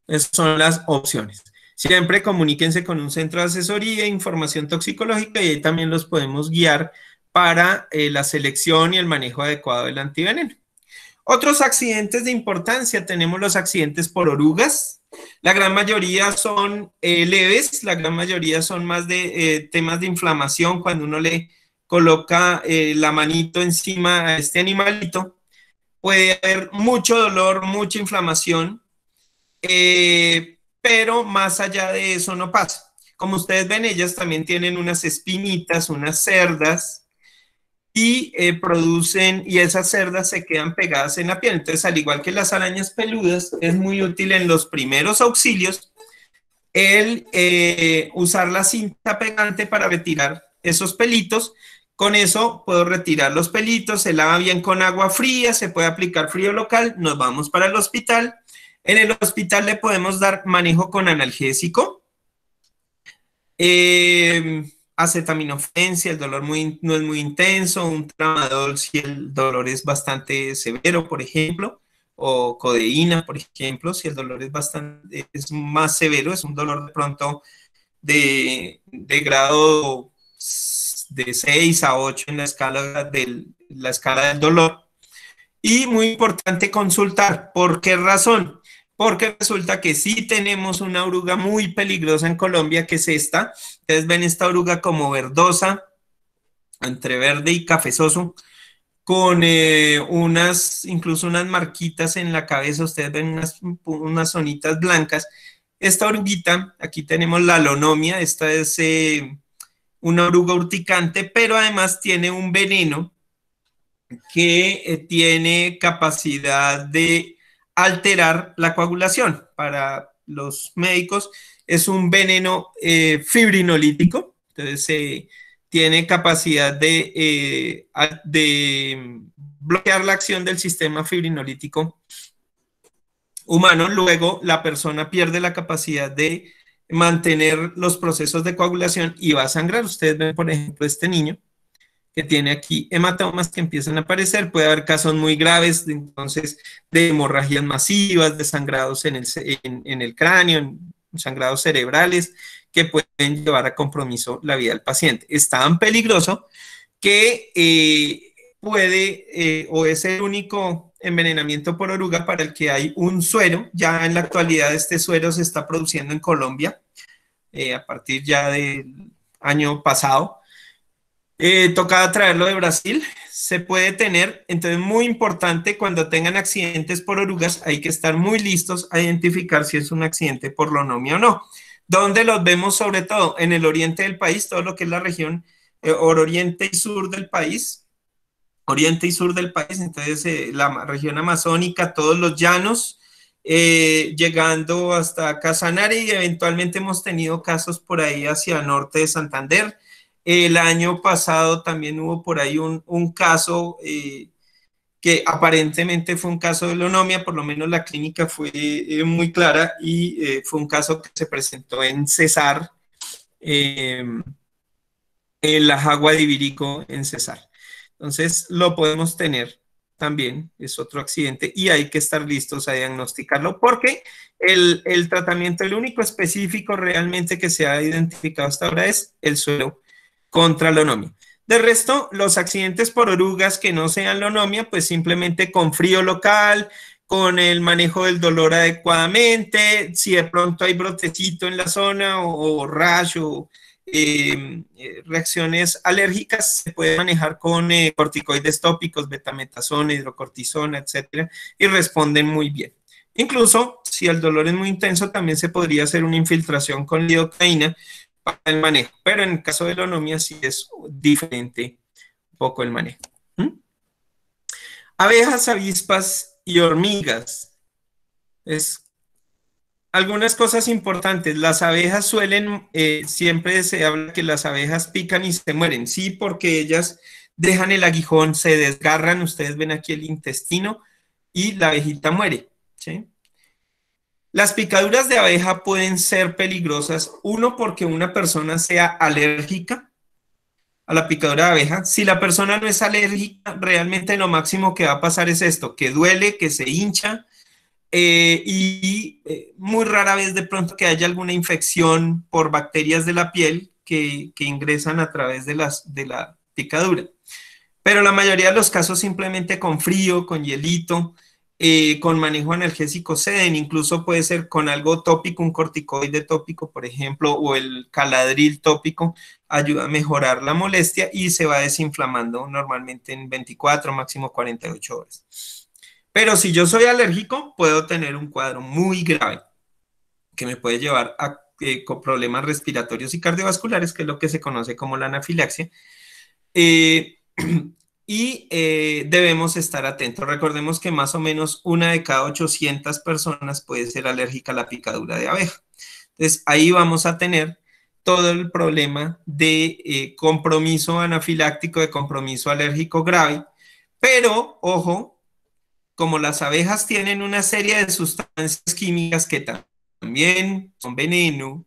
Esas son las opciones. Siempre comuníquense con un centro de asesoría e información toxicológica y ahí también los podemos guiar para eh, la selección y el manejo adecuado del antiveneno. Otros accidentes de importancia, tenemos los accidentes por orugas, la gran mayoría son eh, leves, la gran mayoría son más de eh, temas de inflamación cuando uno le coloca eh, la manito encima a este animalito. Puede haber mucho dolor, mucha inflamación, pero más allá de eso no pasa. Como ustedes ven, ellas también tienen unas espinitas, unas cerdas, y eh, producen, y esas cerdas se quedan pegadas en la piel. Entonces, al igual que las arañas peludas, es muy útil en los primeros auxilios el eh, usar la cinta pegante para retirar esos pelitos. Con eso puedo retirar los pelitos, se lava bien con agua fría, se puede aplicar frío local, nos vamos para el hospital. En el hospital le podemos dar manejo con analgésico. Eh, acetaminofen si el dolor no es muy intenso, un tramadol si el dolor es bastante severo, por ejemplo, o codeína, por ejemplo, si el dolor es bastante es más severo, es un dolor de pronto de, grado de 6 a 8 en la escala la escala del dolor. Y muy importante consultar, ¿por qué razón? porque resulta que sí tenemos una oruga muy peligrosa en Colombia, que es esta. Ustedes ven esta oruga como verdosa, entre verde y cafezoso, con eh, unas, incluso unas marquitas en la cabeza, ustedes ven unas, unas zonitas blancas. Esta oruguita, aquí tenemos la lonomia, esta es eh, una oruga urticante, pero además tiene un veneno que eh, tiene capacidad de alterar la coagulación. Para los médicos es un veneno eh, fibrinolítico, entonces tiene capacidad de, eh, de bloquear la acción del sistema fibrinolítico humano. Luego la persona pierde la capacidad de mantener los procesos de coagulación y va a sangrar. Ustedes ven, por ejemplo, este niño que tiene aquí hematomas que empiezan a aparecer. Puede haber casos muy graves, de, entonces, de hemorragias masivas, de sangrados en el, cráneo, en sangrados cerebrales, que pueden llevar a compromiso la vida del paciente. Es tan peligroso que eh, puede eh, o es el único envenenamiento por oruga para el que hay un suero. Ya en la actualidad este suero se está produciendo en Colombia eh, a partir ya del año pasado eh, traerlo de Brasil. Se puede tener, entonces muy importante cuando tengan accidentes por orugas, hay que estar muy listos a identificar si es un accidente por lonomia o no. ¿Dónde los vemos sobre todo? En el oriente del país, todo lo que es la región eh, oriente y sur del país, oriente y sur del país, entonces eh, la región amazónica, todos los llanos, eh, llegando hasta Casanare y eventualmente hemos tenido casos por ahí hacia el norte de Santander, el año pasado también hubo por ahí un, caso eh, que aparentemente fue un caso de lonomia, por lo menos la clínica fue eh, muy clara y eh, fue un caso que se presentó en Cesar, la la de Ibirico en Cesar. Entonces lo podemos tener también, es otro accidente y hay que estar listos a diagnosticarlo porque el, tratamiento, el único específico realmente que se ha identificado hasta ahora es el suelo contra la lonomia. De resto, los accidentes por orugas que no sean lonomia, pues simplemente con frío local, con el manejo del dolor adecuadamente, si de pronto hay brotecito en la zona o, o rayo, em, eh, reacciones alérgicas, se puede manejar con eh, corticoides tópicos, betametasona, hidrocortisona, etcétera, y responden muy bien. Incluso si el dolor es muy intenso, también se podría hacer una infiltración con lidocaína, para el manejo. Pero en el caso de la olomía sí es diferente un poco el manejo. ¿Mm? Abejas, avispas y hormigas. Es algunas cosas importantes. Las abejas suelen, eh, siempre se habla que las abejas pican y se mueren. Sí, porque ellas dejan el aguijón, se desgarran, ustedes ven aquí el intestino y la abejita muere. ¿sí? Las picaduras de abeja pueden ser peligrosas, uno porque una persona sea alérgica a la picadura de abeja. Si la persona no es alérgica, realmente lo máximo que va a pasar es esto, que duele, que se hincha eh, y eh, muy rara vez de pronto que haya alguna infección por bacterias de la piel que, ingresan a través de, las, de la picadura. Pero la mayoría de los casos simplemente con frío, con hielito, eh, con manejo analgésico ceden, incluso puede ser con algo tópico, un corticoide tópico, por ejemplo, o el caladril tópico, ayuda a mejorar la molestia y se va desinflamando normalmente en 24, máximo 48 horas. Pero si yo soy alérgico, puedo tener un cuadro muy grave que me puede llevar a eh, problemas respiratorios y cardiovasculares, que es lo que se conoce como la anafilaxia. Eh, y eh, debemos estar atentos. Recordemos que más o menos una de cada 800 personas puede ser alérgica a la picadura de abeja. Entonces, ahí vamos a tener todo el problema de eh, compromiso anafiláctico, de compromiso alérgico grave. Pero, ojo, como las abejas tienen una serie de sustancias químicas que también son veneno,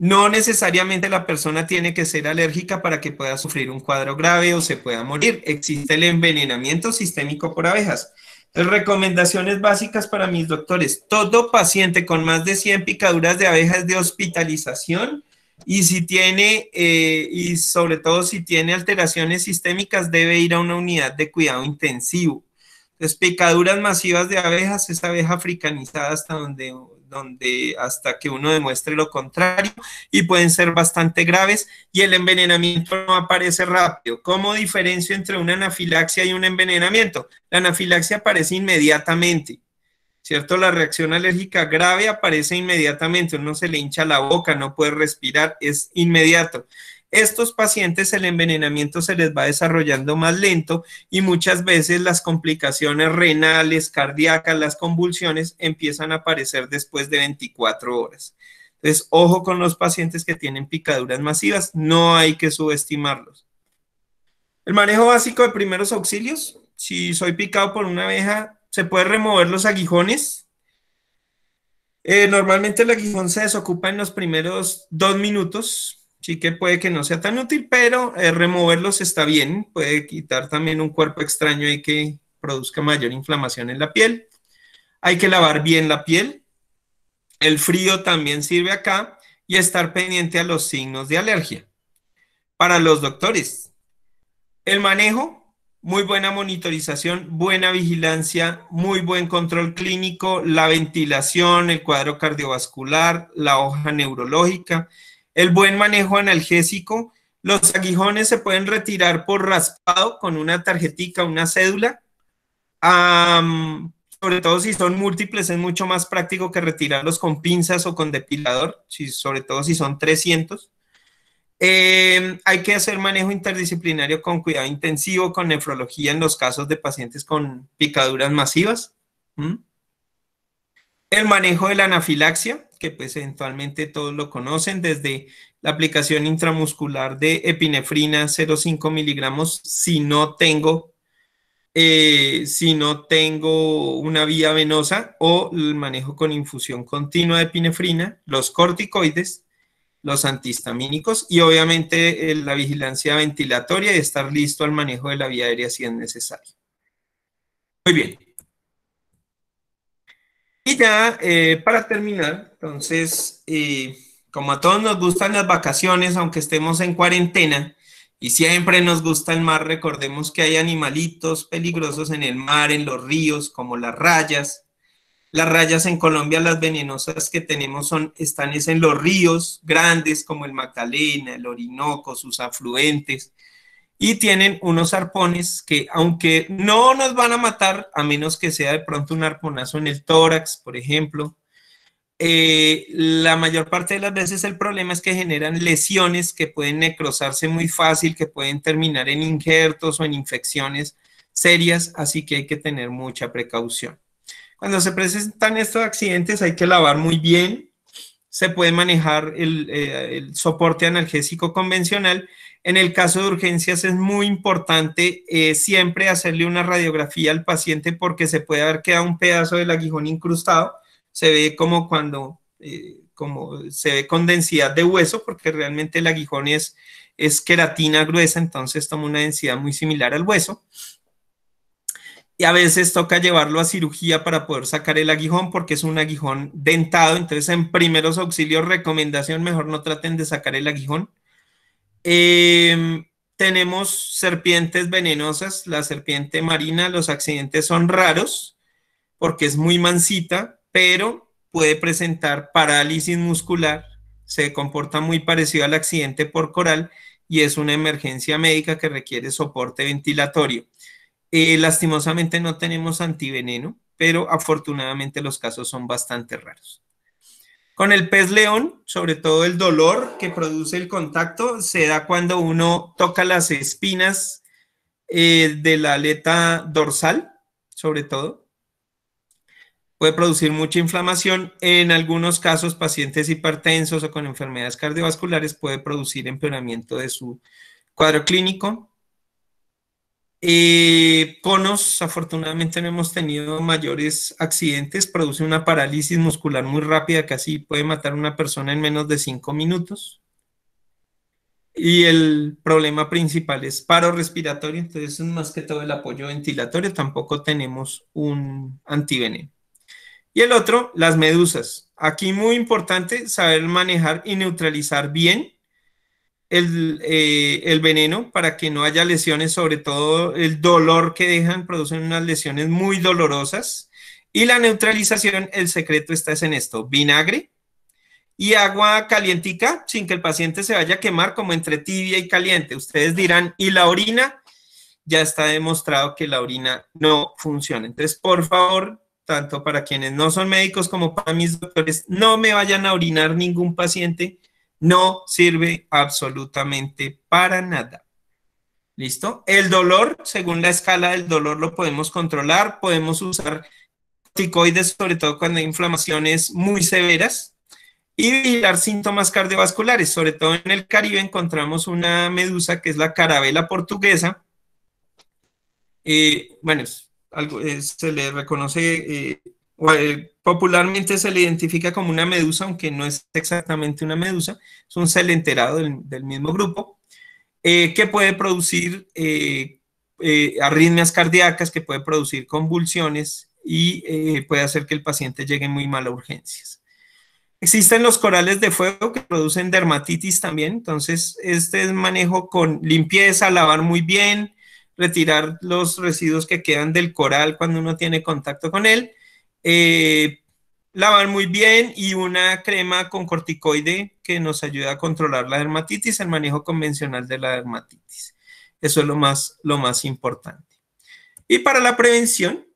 no necesariamente la persona tiene que ser alérgica para que pueda sufrir un cuadro grave o se pueda morir. Existe el envenenamiento sistémico por abejas. recomendaciones básicas para mis doctores. Todo paciente con más de 100 picaduras de abejas de hospitalización y si tiene, eh, y sobre todo si tiene alteraciones sistémicas, debe ir a una unidad de cuidado intensivo. Entonces, picaduras masivas de abejas esa abeja africanizada hasta donde donde hasta que uno demuestre lo contrario y pueden ser bastante graves y el envenenamiento no aparece rápido. ¿Cómo diferencia entre una anafilaxia y un envenenamiento? La anafilaxia aparece inmediatamente, ¿cierto? La reacción alérgica grave aparece inmediatamente, uno se le hincha la boca, no puede respirar, es inmediato. Estos pacientes el envenenamiento se les va desarrollando más lento y muchas veces las complicaciones renales, cardíacas, las convulsiones empiezan a aparecer después de 24 horas. Entonces, ojo con los pacientes que tienen picaduras masivas, no hay que subestimarlos. El manejo básico de primeros auxilios, si soy picado por una abeja, se puede remover los aguijones. Eh, normalmente el aguijón se desocupa en los primeros dos minutos, sí que puede que no sea tan útil, pero eh, removerlos está bien, puede quitar también un cuerpo extraño y que produzca mayor inflamación en la piel. Hay que lavar bien la piel. El frío también sirve acá y estar pendiente a los signos de alergia. Para los doctores, el manejo, muy buena monitorización, buena vigilancia, muy buen control clínico, la ventilación, el cuadro cardiovascular, la hoja neurológica, el buen manejo analgésico. Los aguijones se pueden retirar por raspado con una tarjetica, una cédula. sobre todo si son múltiples, es mucho más práctico que retirarlos con pinzas o con depilador, si, sobre todo si son 300. Em, hay que hacer manejo interdisciplinario con cuidado intensivo, con nefrología en los casos de pacientes con picaduras masivas. El manejo de la anafilaxia, que pues eventualmente todos lo conocen desde la aplicación intramuscular de epinefrina 0,5 miligramos si no tengo eh, si no tengo una vía venosa o el manejo con infusión continua de epinefrina, los corticoides, los antihistamínicos y obviamente eh, la vigilancia ventilatoria y estar listo al manejo de la vía aérea si es necesario. Muy bien. Y ya, eh, para terminar, entonces, eh, como a todos nos gustan las vacaciones, aunque estemos en cuarentena, y siempre nos gusta el mar, recordemos que hay animalitos peligrosos en el mar, en los ríos, como las rayas. Las rayas en Colombia, las venenosas que tenemos son, están en los ríos grandes como el Magdalena, el Orinoco, sus afluentes y tienen unos arpones que, aunque no nos van a matar, a menos que sea de pronto un arponazo en el tórax, por ejemplo, eh, la mayor parte de las veces el problema es que generan lesiones que pueden necrosarse muy fácil, que pueden terminar en injertos o en infecciones serias, así que hay que tener mucha precaución. Cuando se presentan estos accidentes hay que lavar muy bien, se puede manejar el eh, soporte analgésico convencional en el caso de urgencias es muy importante eh, siempre hacerle una radiografía al paciente porque se puede haber quedado un pedazo del aguijón incrustado. Se ve como cuando, eh, como se ve con densidad de hueso porque realmente el aguijón es, es queratina gruesa, entonces toma una densidad muy similar al hueso. Y a veces toca llevarlo a cirugía para poder sacar el aguijón porque es un aguijón dentado. Entonces, en primeros auxilios, recomendación, mejor no traten de sacar el aguijón Em, tenemos serpientes venenosas, la serpiente marina, los accidentes son raros porque es muy mansita, pero puede presentar parálisis muscular, se comporta muy parecido al accidente por coral y es una emergencia médica que requiere soporte ventilatorio. Eh, lastimosamente no tenemos antiveneno, pero afortunadamente los casos son bastante raros. Con el pez león, sobre todo el dolor que produce el contacto, se da cuando uno toca las espinas eh, de la aleta dorsal, sobre todo. Puede producir mucha inflamación. En algunos casos, pacientes hipertensos o con enfermedades cardiovasculares puede producir empeoramiento de su cuadro clínico y eh, conos, afortunadamente no hemos tenido mayores accidentes, produce una parálisis muscular muy rápida, Que así puede matar a una persona en menos de 5 minutos. Y el problema principal es paro respiratorio, entonces más que todo el apoyo ventilatorio, tampoco tenemos un antiveneno. Y el otro, las medusas. Aquí muy importante saber manejar y neutralizar bien eh, el, veneno para que no haya lesiones, sobre todo el dolor que dejan, producen unas lesiones muy dolorosas. Y la neutralización, el secreto está en esto, vinagre y agua calientica sin que el paciente se vaya a quemar como entre tibia y caliente. Ustedes dirán, ¿y la orina? Ya está demostrado que la orina no funciona. Entonces, por favor, tanto para quienes no son médicos como para mis doctores, no me vayan a orinar ningún paciente no sirve absolutamente para nada. ¿Listo? El dolor, según la escala del dolor, lo podemos controlar, podemos usar ticoides, sobre todo cuando hay inflamaciones muy severas, y vigilar síntomas cardiovasculares. Sobre todo en el Caribe encontramos una medusa que es la carabela portuguesa. Eh, bueno, eh, se le reconoce eh, Popularmente se le identifica como una medusa, aunque no es exactamente una medusa, es un cel del, mismo grupo, eh, que puede producir eh, eh, arritmias cardíacas, que puede producir convulsiones y puede hacer que el paciente llegue muy mal a urgencias. Existen los corales de fuego que producen dermatitis también, entonces este es manejo con limpieza, lavar muy bien, retirar los residuos que quedan del coral cuando uno tiene contacto con él eh, lavar muy bien y una crema con corticoide que nos ayuda a controlar la dermatitis, el manejo convencional de la dermatitis. Eso es lo más, lo más importante. Y para la prevención,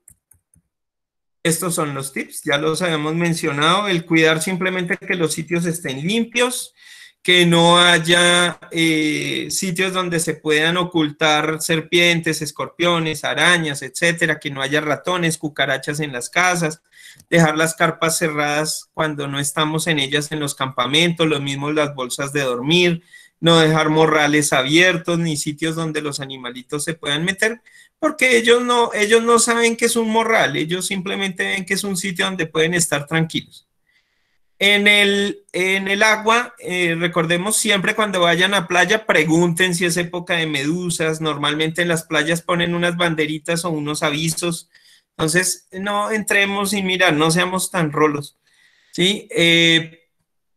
estos son los tips, ya los habíamos mencionado, el cuidar simplemente que los sitios estén limpios, que no haya eh, sitios donde se puedan ocultar serpientes, escorpiones, arañas, etcétera, que no haya ratones, cucarachas en las casas, dejar las carpas cerradas cuando no estamos en ellas en los campamentos, lo mismo las bolsas de dormir, no dejar morrales abiertos ni sitios donde los animalitos se puedan meter, porque ellos no, ellos no saben que es un morral, ellos simplemente ven que es un sitio donde pueden estar tranquilos. En el, en el agua, eh, recordemos siempre cuando vayan a playa, pregunten si es época de medusas. Normalmente en las playas ponen unas banderitas o unos avisos. Entonces, no entremos y mira, no seamos tan rolos. ¿sí? Eh,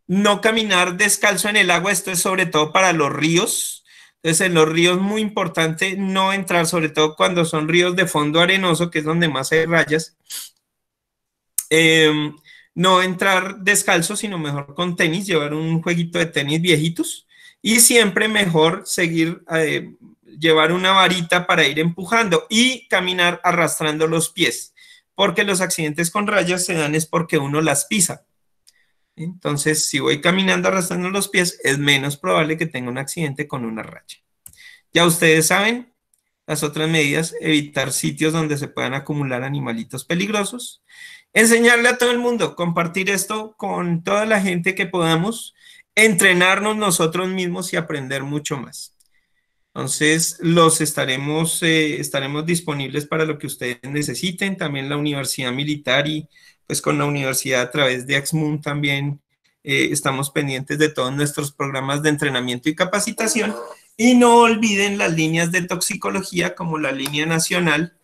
no caminar descalzo en el agua, esto es sobre todo para los ríos. Entonces, en los ríos muy importante no entrar, sobre todo cuando son ríos de fondo arenoso, que es donde más hay rayas. Eh, no entrar descalzo, sino mejor con tenis, llevar un jueguito de tenis viejitos y siempre mejor seguir, eh, llevar una varita para ir empujando y caminar arrastrando los pies, porque los accidentes con rayas se dan es porque uno las pisa. Entonces, si voy caminando arrastrando los pies, es menos probable que tenga un accidente con una racha. Ya ustedes saben, las otras medidas, evitar sitios donde se puedan acumular animalitos peligrosos, enseñarle a todo el mundo, compartir esto con toda la gente que podamos, entrenarnos nosotros mismos y aprender mucho más. Entonces, los estaremos, eh, estaremos disponibles para lo que ustedes necesiten, también la Universidad Militar y pues con la universidad a través de Axmoon también eh, estamos pendientes de todos nuestros programas de entrenamiento y capacitación. Y no olviden las líneas de toxicología como la línea nacional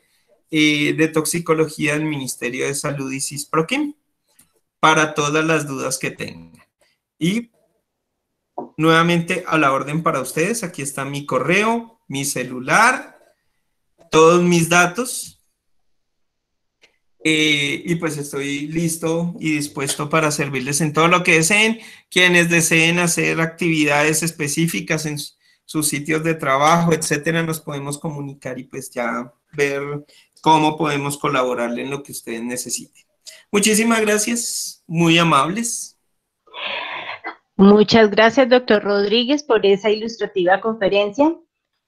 eh, de Toxicología del Ministerio de Salud y CISPROKIM para todas las dudas que tengan. Y nuevamente a la orden para ustedes, aquí está mi correo, mi celular, todos mis datos. Eh, y pues estoy listo y dispuesto para servirles en todo lo que deseen. Quienes deseen hacer actividades específicas en sus sitios de trabajo, etcétera, nos podemos comunicar y pues ya ver cómo podemos colaborarle en lo que ustedes necesiten. Muchísimas gracias, muy amables. Muchas gracias, doctor Rodríguez, por esa ilustrativa conferencia.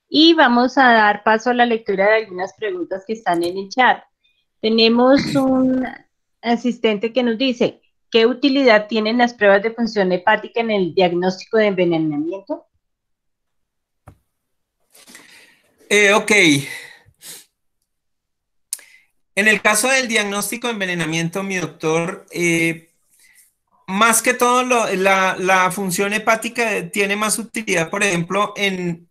Y vamos a dar paso a la lectura de algunas preguntas que están en el chat. Tenemos un asistente que nos dice, ¿qué utilidad tienen las pruebas de función hepática en el diagnóstico de envenenamiento? Eh, ok, en el caso del diagnóstico de envenenamiento, mi doctor, eh, más que todo la, función hepática tiene más utilidad, por ejemplo, en,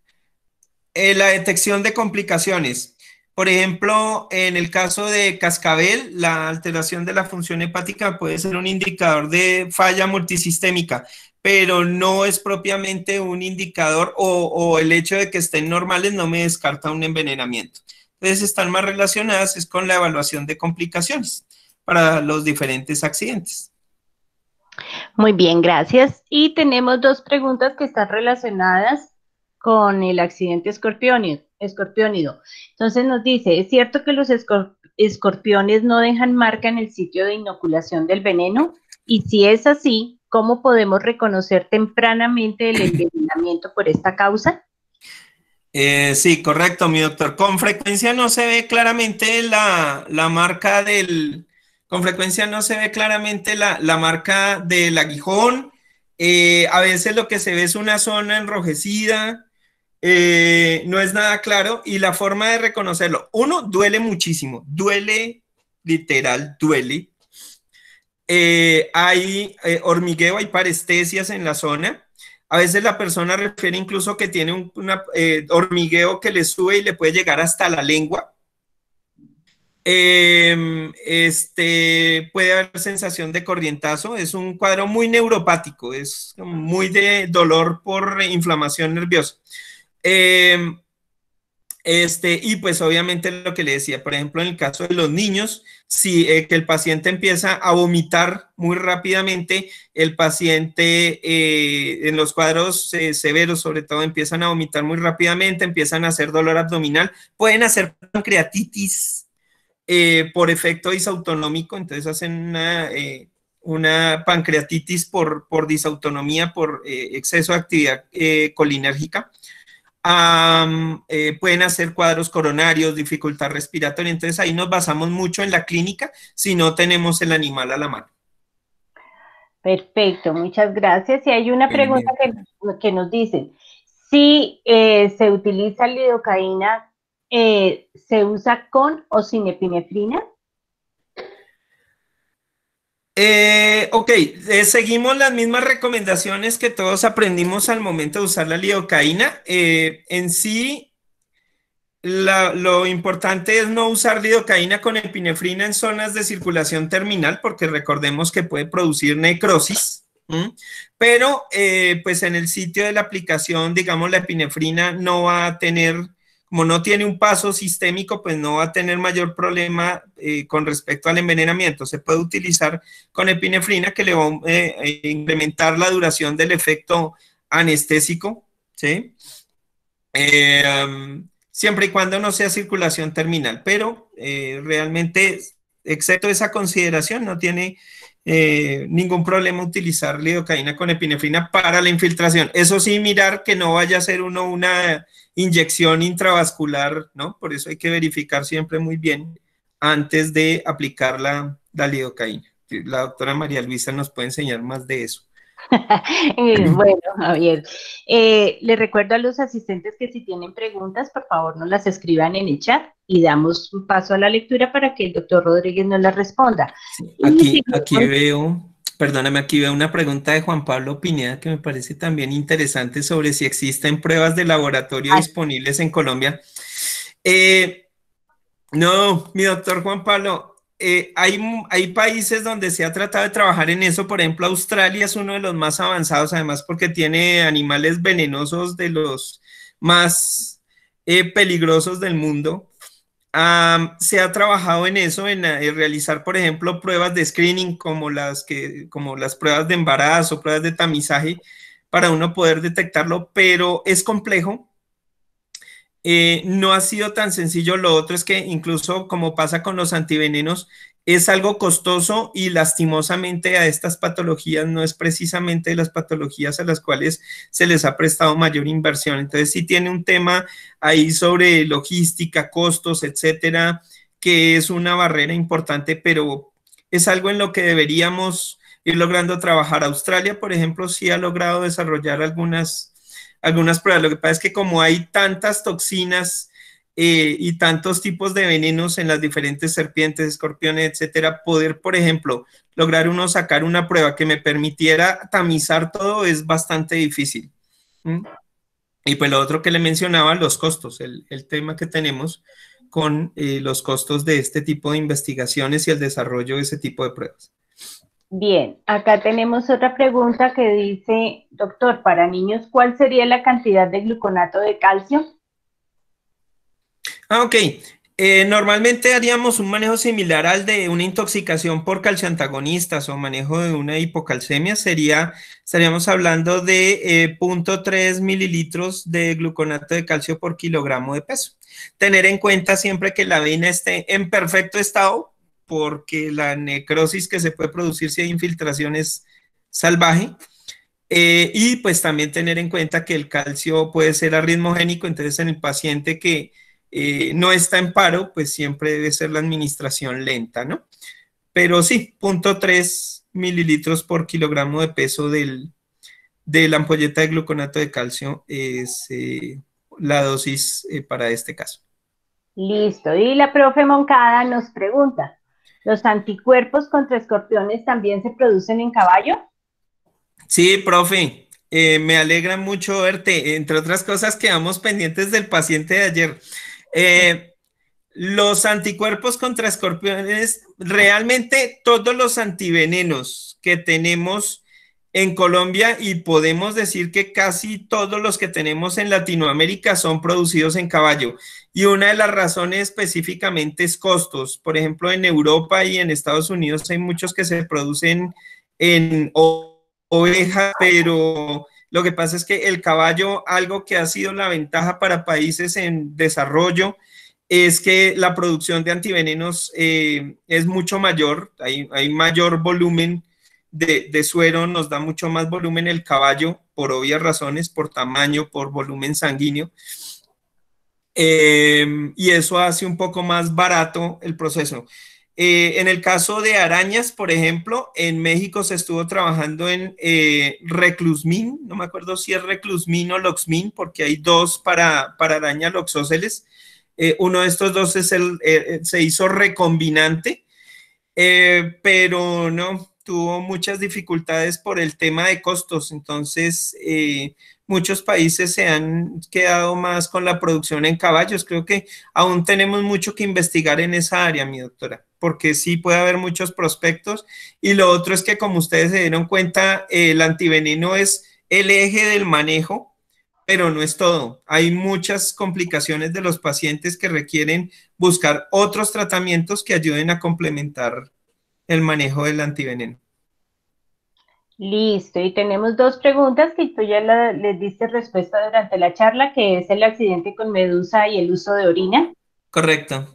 la detección de complicaciones. Por ejemplo, en el caso de cascabel, la alteración de la función hepática puede ser un indicador de falla multisistémica, pero no es propiamente un indicador o, o el hecho de que estén normales no me descarta un envenenamiento. Entonces están más relacionadas es con la evaluación de complicaciones para los diferentes accidentes. Muy bien, gracias. Y tenemos dos preguntas que están relacionadas con el accidente escorpiónido. Entonces nos dice, ¿es cierto que los escorpiones no dejan marca en el sitio de inoculación del veneno? Y si es así, ¿cómo podemos reconocer tempranamente el envenenamiento por esta causa? Eh, sí, correcto, mi doctor. Con frecuencia no se ve claramente la, marca del. Con frecuencia no se ve claramente la, marca del aguijón. Eh, a veces lo que se ve es una zona enrojecida. Eh, no es nada claro. Y la forma de reconocerlo. Uno, duele muchísimo. Duele, literal, duele. hay hormigueo, hay parestesias en la zona. A veces la persona refiere incluso que tiene un eh, hormigueo que le sube y le puede llegar hasta la lengua. Em, este, puede haber sensación de corrientazo, es un cuadro muy neuropático, es muy de dolor por inflamación nerviosa. Em, este, y pues obviamente lo que le decía, por ejemplo, en el caso de los niños, si eh, que el paciente empieza a vomitar muy rápidamente, el paciente eh, en los cuadros eh, severos sobre todo empiezan a vomitar muy rápidamente, empiezan a hacer dolor abdominal, pueden hacer pancreatitis por efecto disautonómico, entonces hacen una, pancreatitis por, por disautonomía, por exceso de actividad colinérgica eh, pueden hacer cuadros coronarios, dificultad respiratoria. Entonces ahí nos basamos mucho en la clínica si no tenemos el animal a la mano. Perfecto, muchas gracias. Y hay una pregunta que, nos dicen, si eh, se utiliza lidocaína, eh, ¿se usa con o sin epinefrina? Eh, ok, eh, seguimos las mismas recomendaciones que todos aprendimos al momento de usar la lidocaína. Eh, en sí, lo importante es no usar lidocaína con epinefrina en zonas de circulación terminal, porque recordemos que puede producir necrosis. Pero, pues en el sitio de la aplicación, digamos, la epinefrina no va a tener como no tiene un paso sistémico, pues no va a tener mayor problema eh, con respecto al envenenamiento. Se puede utilizar con epinefrina que le va a eh, eh, incrementar la duración del efecto anestésico, ¿sí? siempre y cuando no sea circulación terminal, pero realmente, excepto esa consideración, no tiene ningún problema utilizar lidocaína con epinefrina para la infiltración. Eso sí, mirar que no vaya a ser uno una inyección intravascular, ¿no? Por eso hay que verificar siempre muy bien antes de aplicar la, la La doctora María Luisa nos puede enseñar más de eso. bueno, Javier, eh, le recuerdo a los asistentes que si tienen preguntas, por favor nos las escriban en el chat y damos un paso a la lectura para que el doctor Rodríguez nos las responda. aquí veo Perdóname, aquí veo una pregunta de Juan Pablo Pineda que me parece también interesante sobre si existen pruebas de laboratorio disponibles en Colombia. Eh, no, mi doctor Juan Pablo, eh, hay, hay países donde se ha tratado de trabajar en eso, por ejemplo, Australia es uno de los más avanzados, además porque tiene animales venenosos de los más eh, peligrosos del mundo se ha trabajado en eso, eh, en, realizar, por ejemplo, pruebas de screening como las, que, como las pruebas de embarazo, pruebas de tamizaje, para uno poder detectarlo, pero es complejo. Eh, no ha sido tan sencillo. Lo otro es que incluso como pasa con los antivenenos, es algo costoso y lastimosamente a estas patologías no es precisamente las patologías a las cuales se les ha prestado mayor inversión. Entonces sí tiene un tema ahí sobre logística, costos, etcétera, que es una barrera importante, pero es algo en lo que deberíamos ir logrando trabajar. Australia, por ejemplo, sí ha logrado desarrollar algunas, algunas pruebas. Lo que pasa es que como hay tantas toxinas, eh, y tantos tipos de venenos en las diferentes serpientes, escorpiones, etcétera, poder, por ejemplo, lograr uno sacar una prueba que me permitiera tamizar todo es bastante difícil. Y pues lo otro que le mencionaba, los costos, el, tema que tenemos con eh, los costos de este tipo de investigaciones y el desarrollo de ese tipo de pruebas. Bien, acá tenemos otra pregunta que dice, doctor, para niños, ¿cuál sería la cantidad de gluconato de calcio? Ah, ok. Eh, normalmente haríamos un manejo similar al de una intoxicación por calcio antagonistas o manejo de una hipocalcemia. Sería, estaríamos hablando de 0.3 eh, mililitros de gluconato de calcio por kilogramo de peso. Tener en cuenta siempre que la vena esté en perfecto estado, porque la necrosis que se puede producir si hay infiltración es salvaje. Eh, y pues también tener en cuenta que el calcio puede ser arritmogénico, entonces en el paciente que eh, no está en paro, pues siempre debe ser la administración lenta, ¿no? Pero sí, 0.3 mililitros por kilogramo de peso del, de la ampolleta de gluconato de calcio es eh, la dosis eh, para este caso. Listo. Y la profe Moncada nos pregunta, ¿los anticuerpos contra escorpiones también se producen en caballo? Sí, profe. me alegra mucho verte. Entre otras cosas, quedamos pendientes del paciente de ayer. Eh, los anticuerpos contra escorpiones, realmente todos los antivenenos que tenemos en Colombia y podemos decir que casi todos los que tenemos en Latinoamérica son producidos en caballo. Y una de las razones específicamente es costos. Por ejemplo, en Europa y en Estados Unidos hay muchos que se producen en oveja, pero lo que pasa es que el caballo, algo que ha sido la ventaja para países en desarrollo, es que la producción de antivenenos eh, es mucho mayor, hay, mayor volumen de, suero, nos da mucho más volumen el caballo, por obvias razones, por tamaño, por volumen sanguíneo. Eh, y eso hace un poco más barato el proceso. Eh, en el caso de arañas, por ejemplo, en México se estuvo trabajando en eh, reclusmin, no me acuerdo si es reclusmin o loxmin, porque hay dos para, para arañas loxóceles. Eh, uno de estos dos es el, se hizo recombinante, pero no, tuvo muchas dificultades por el tema de costos. Entonces, muchos países se han quedado más con la producción en caballos. Creo que aún tenemos mucho que investigar en esa área, mi doctora, porque sí puede haber muchos prospectos. Y lo otro es que, como ustedes se dieron cuenta, el antiveneno es el eje del manejo, pero no es todo. Hay muchas complicaciones de los pacientes que requieren buscar otros tratamientos que ayuden a complementar el manejo del antiveneno. Listo, y tenemos dos preguntas que tú ya les diste respuesta durante la charla, que es el accidente con medusa y el uso de orina. Correcto.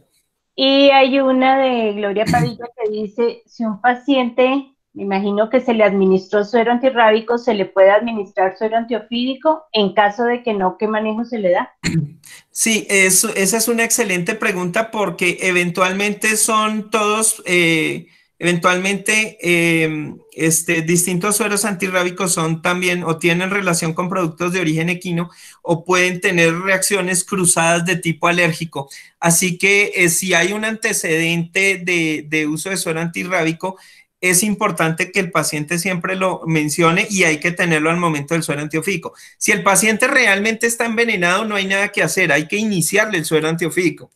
Y hay una de Gloria Padilla que dice, si un paciente, me imagino que se le administró suero antirrábico, ¿se le puede administrar suero antiofídico en caso de que no? ¿Qué manejo se le da? Sí, eso, esa es una excelente pregunta porque eventualmente son todos... Eh, Eventualmente, em, este, distintos sueros antirrábicos son también o tienen relación con productos de origen equino o pueden tener reacciones cruzadas de tipo alérgico. Así que eh, si hay un antecedente de, de uso de suero antirrábico, es importante que el paciente siempre lo mencione y hay que tenerlo al momento del suero antiofídico. Si el paciente realmente está envenenado, no hay nada que hacer, hay que iniciarle el suero antiofídico.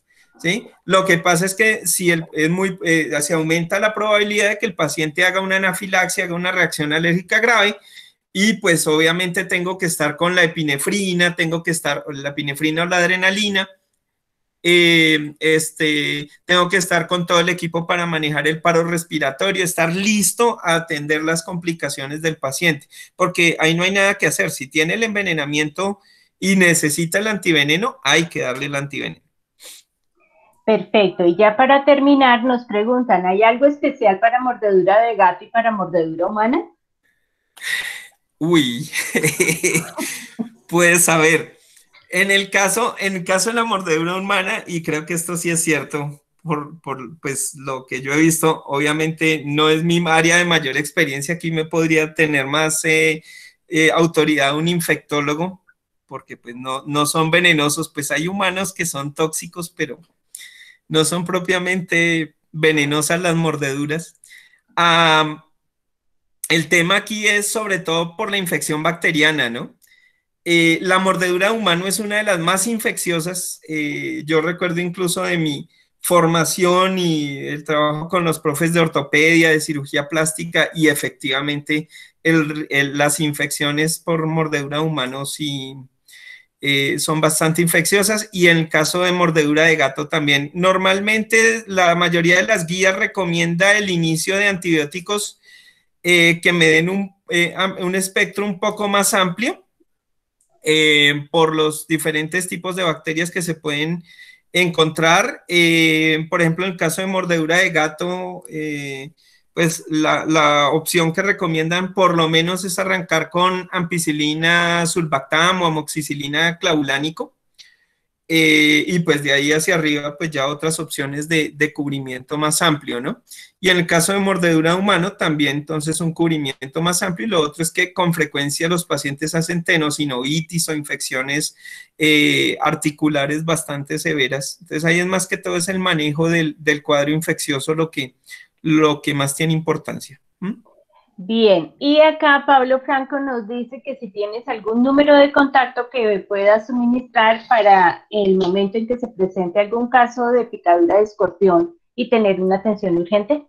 Lo que pasa es que si es muy, eh, se aumenta la probabilidad de que el paciente haga una anafilaxia, haga una reacción alérgica grave, y pues obviamente tengo que estar con la epinefrina, tengo que estar la epinefrina o la adrenalina, eh, este, tengo que estar con todo el equipo para manejar el paro respiratorio, estar listo a atender las complicaciones del paciente, porque ahí no hay nada que hacer. Si tiene el envenenamiento y necesita el antiveneno, hay que darle el antiveneno. Perfecto. Y ya para terminar, nos preguntan, ¿hay algo especial para mordedura de gato y para mordedura humana? Uy, pues a ver, en el caso, en caso de la mordedura humana, y creo que esto sí es cierto, por, pues lo que yo he visto, obviamente no es mi área de mayor experiencia, aquí me podría tener más eh, eh, autoridad un infectólogo, porque pues no, no son venenosos, pues hay humanos que son tóxicos, pero no son propiamente venenosas las mordeduras. el tema aquí es sobre todo por la infección bacteriana, ¿no? Eh, la mordedura humana es una de las más infecciosas. Eh, yo recuerdo incluso de mi formación y el trabajo con los profes de ortopedia, de cirugía plástica y efectivamente las infecciones por mordedura humana, humano sí, eh, son bastante infecciosas y en el caso de mordedura de gato también. Normalmente la mayoría de las guías recomienda el inicio de antibióticos eh, que me den un, eh, un, espectro un poco más amplio por los diferentes tipos de bacterias que se pueden encontrar. por ejemplo, en el caso de mordedura de gato, pues la, opción que recomiendan por lo menos es arrancar con ampicilina sulbactam o amoxicilina clavulánico. Eh, y pues de ahí hacia arriba, pues ya otras opciones de, cubrimiento más amplio, ¿no? Y en el caso de mordedura humano, también entonces un cubrimiento más amplio. Y lo otro es que con frecuencia los pacientes hacen tenosinoitis o infecciones eh, articulares bastante severas. Entonces ahí es más que todo es el manejo del, del cuadro infeccioso lo que, lo que más tiene importancia. Bien, y acá Pablo Franco nos dice que si tienes algún número de contacto que puedas suministrar para el momento en que se presente algún caso de picadura de escorpión y tener una atención urgente.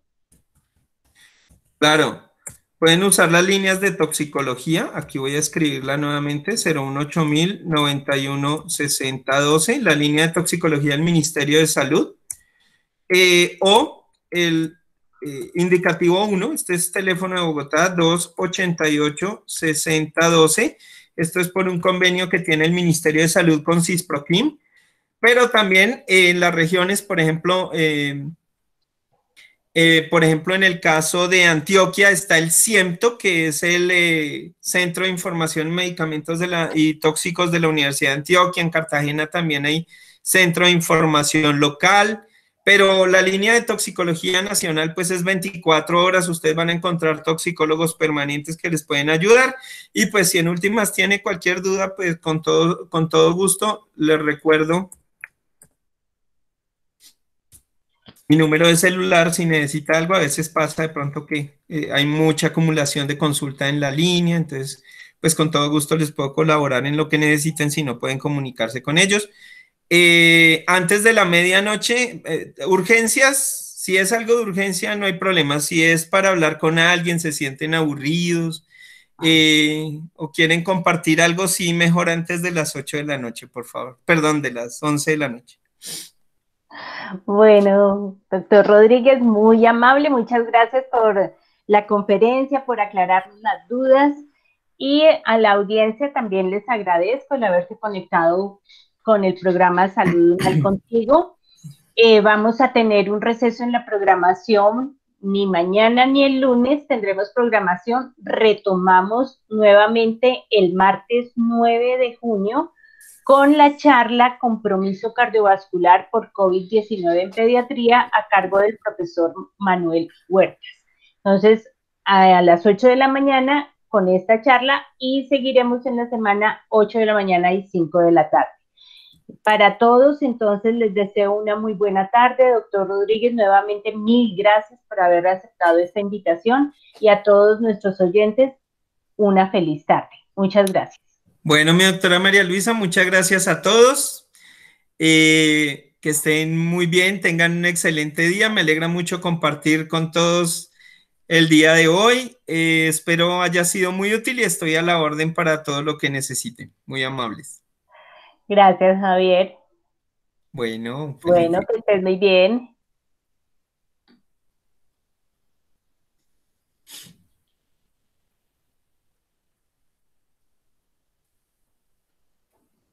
Claro, pueden usar las líneas de toxicología, aquí voy a escribirla nuevamente, 091 6012 la línea de toxicología del Ministerio de Salud, eh, o el eh, indicativo 1, este es teléfono de Bogotá 288-6012. Esto es por un convenio que tiene el Ministerio de Salud con CISPROCIM, pero también en las regiones, por ejemplo, em, eh, por ejemplo, en el caso de Antioquia está el CIEMTO, que es el eh, Centro de Información Medicamentos de la, y Tóxicos de la Universidad de Antioquia. En Cartagena también hay Centro de Información Local. Pero la línea de toxicología nacional, pues es 24 horas, ustedes van a encontrar toxicólogos permanentes que les pueden ayudar. Y pues si en últimas tiene cualquier duda, pues con todo, gusto les recuerdo mi número de celular, si necesita algo, a veces pasa de pronto que eh, hay mucha acumulación de consulta en la línea, entonces pues con todo gusto les puedo colaborar en lo que necesiten si no pueden comunicarse con ellos. Eh, antes de la medianoche, eh, urgencias, si es algo de urgencia, no hay problema. Si es para hablar con alguien, se sienten aburridos eh, o quieren compartir algo, sí, mejor antes de las 8 de la noche, por favor. Perdón, de las 11 de la noche. Bueno, doctor Rodríguez, muy amable, muchas gracias por la conferencia, por aclararnos las dudas y a la audiencia también les agradezco el haberse conectado con el programa Salud al Contigo. Eh, vamos a tener un receso en la programación, ni mañana ni el lunes tendremos programación. Retomamos nuevamente el martes 9 de junio con la charla Compromiso Cardiovascular por COVID-19 en Pediatría a cargo del profesor Manuel Huertas. Entonces, a las 8 de la mañana con esta charla y seguiremos en la semana 8 de la mañana y 5 de la tarde para todos, entonces les deseo una muy buena tarde. Doctor Rodríguez, nuevamente mil gracias por haber aceptado esta invitación y a todos nuestros oyentes una feliz tarde. Muchas gracias. Bueno, mi doctora María Luisa, muchas gracias a todos. Eh, que estén muy bien, tengan un excelente día. Me alegra mucho compartir con todos el día de hoy. Eh, espero haya sido muy útil y estoy a la orden para todo lo que necesiten. Muy amables. Gracias, Javier. Bueno, bueno, que estés muy bien.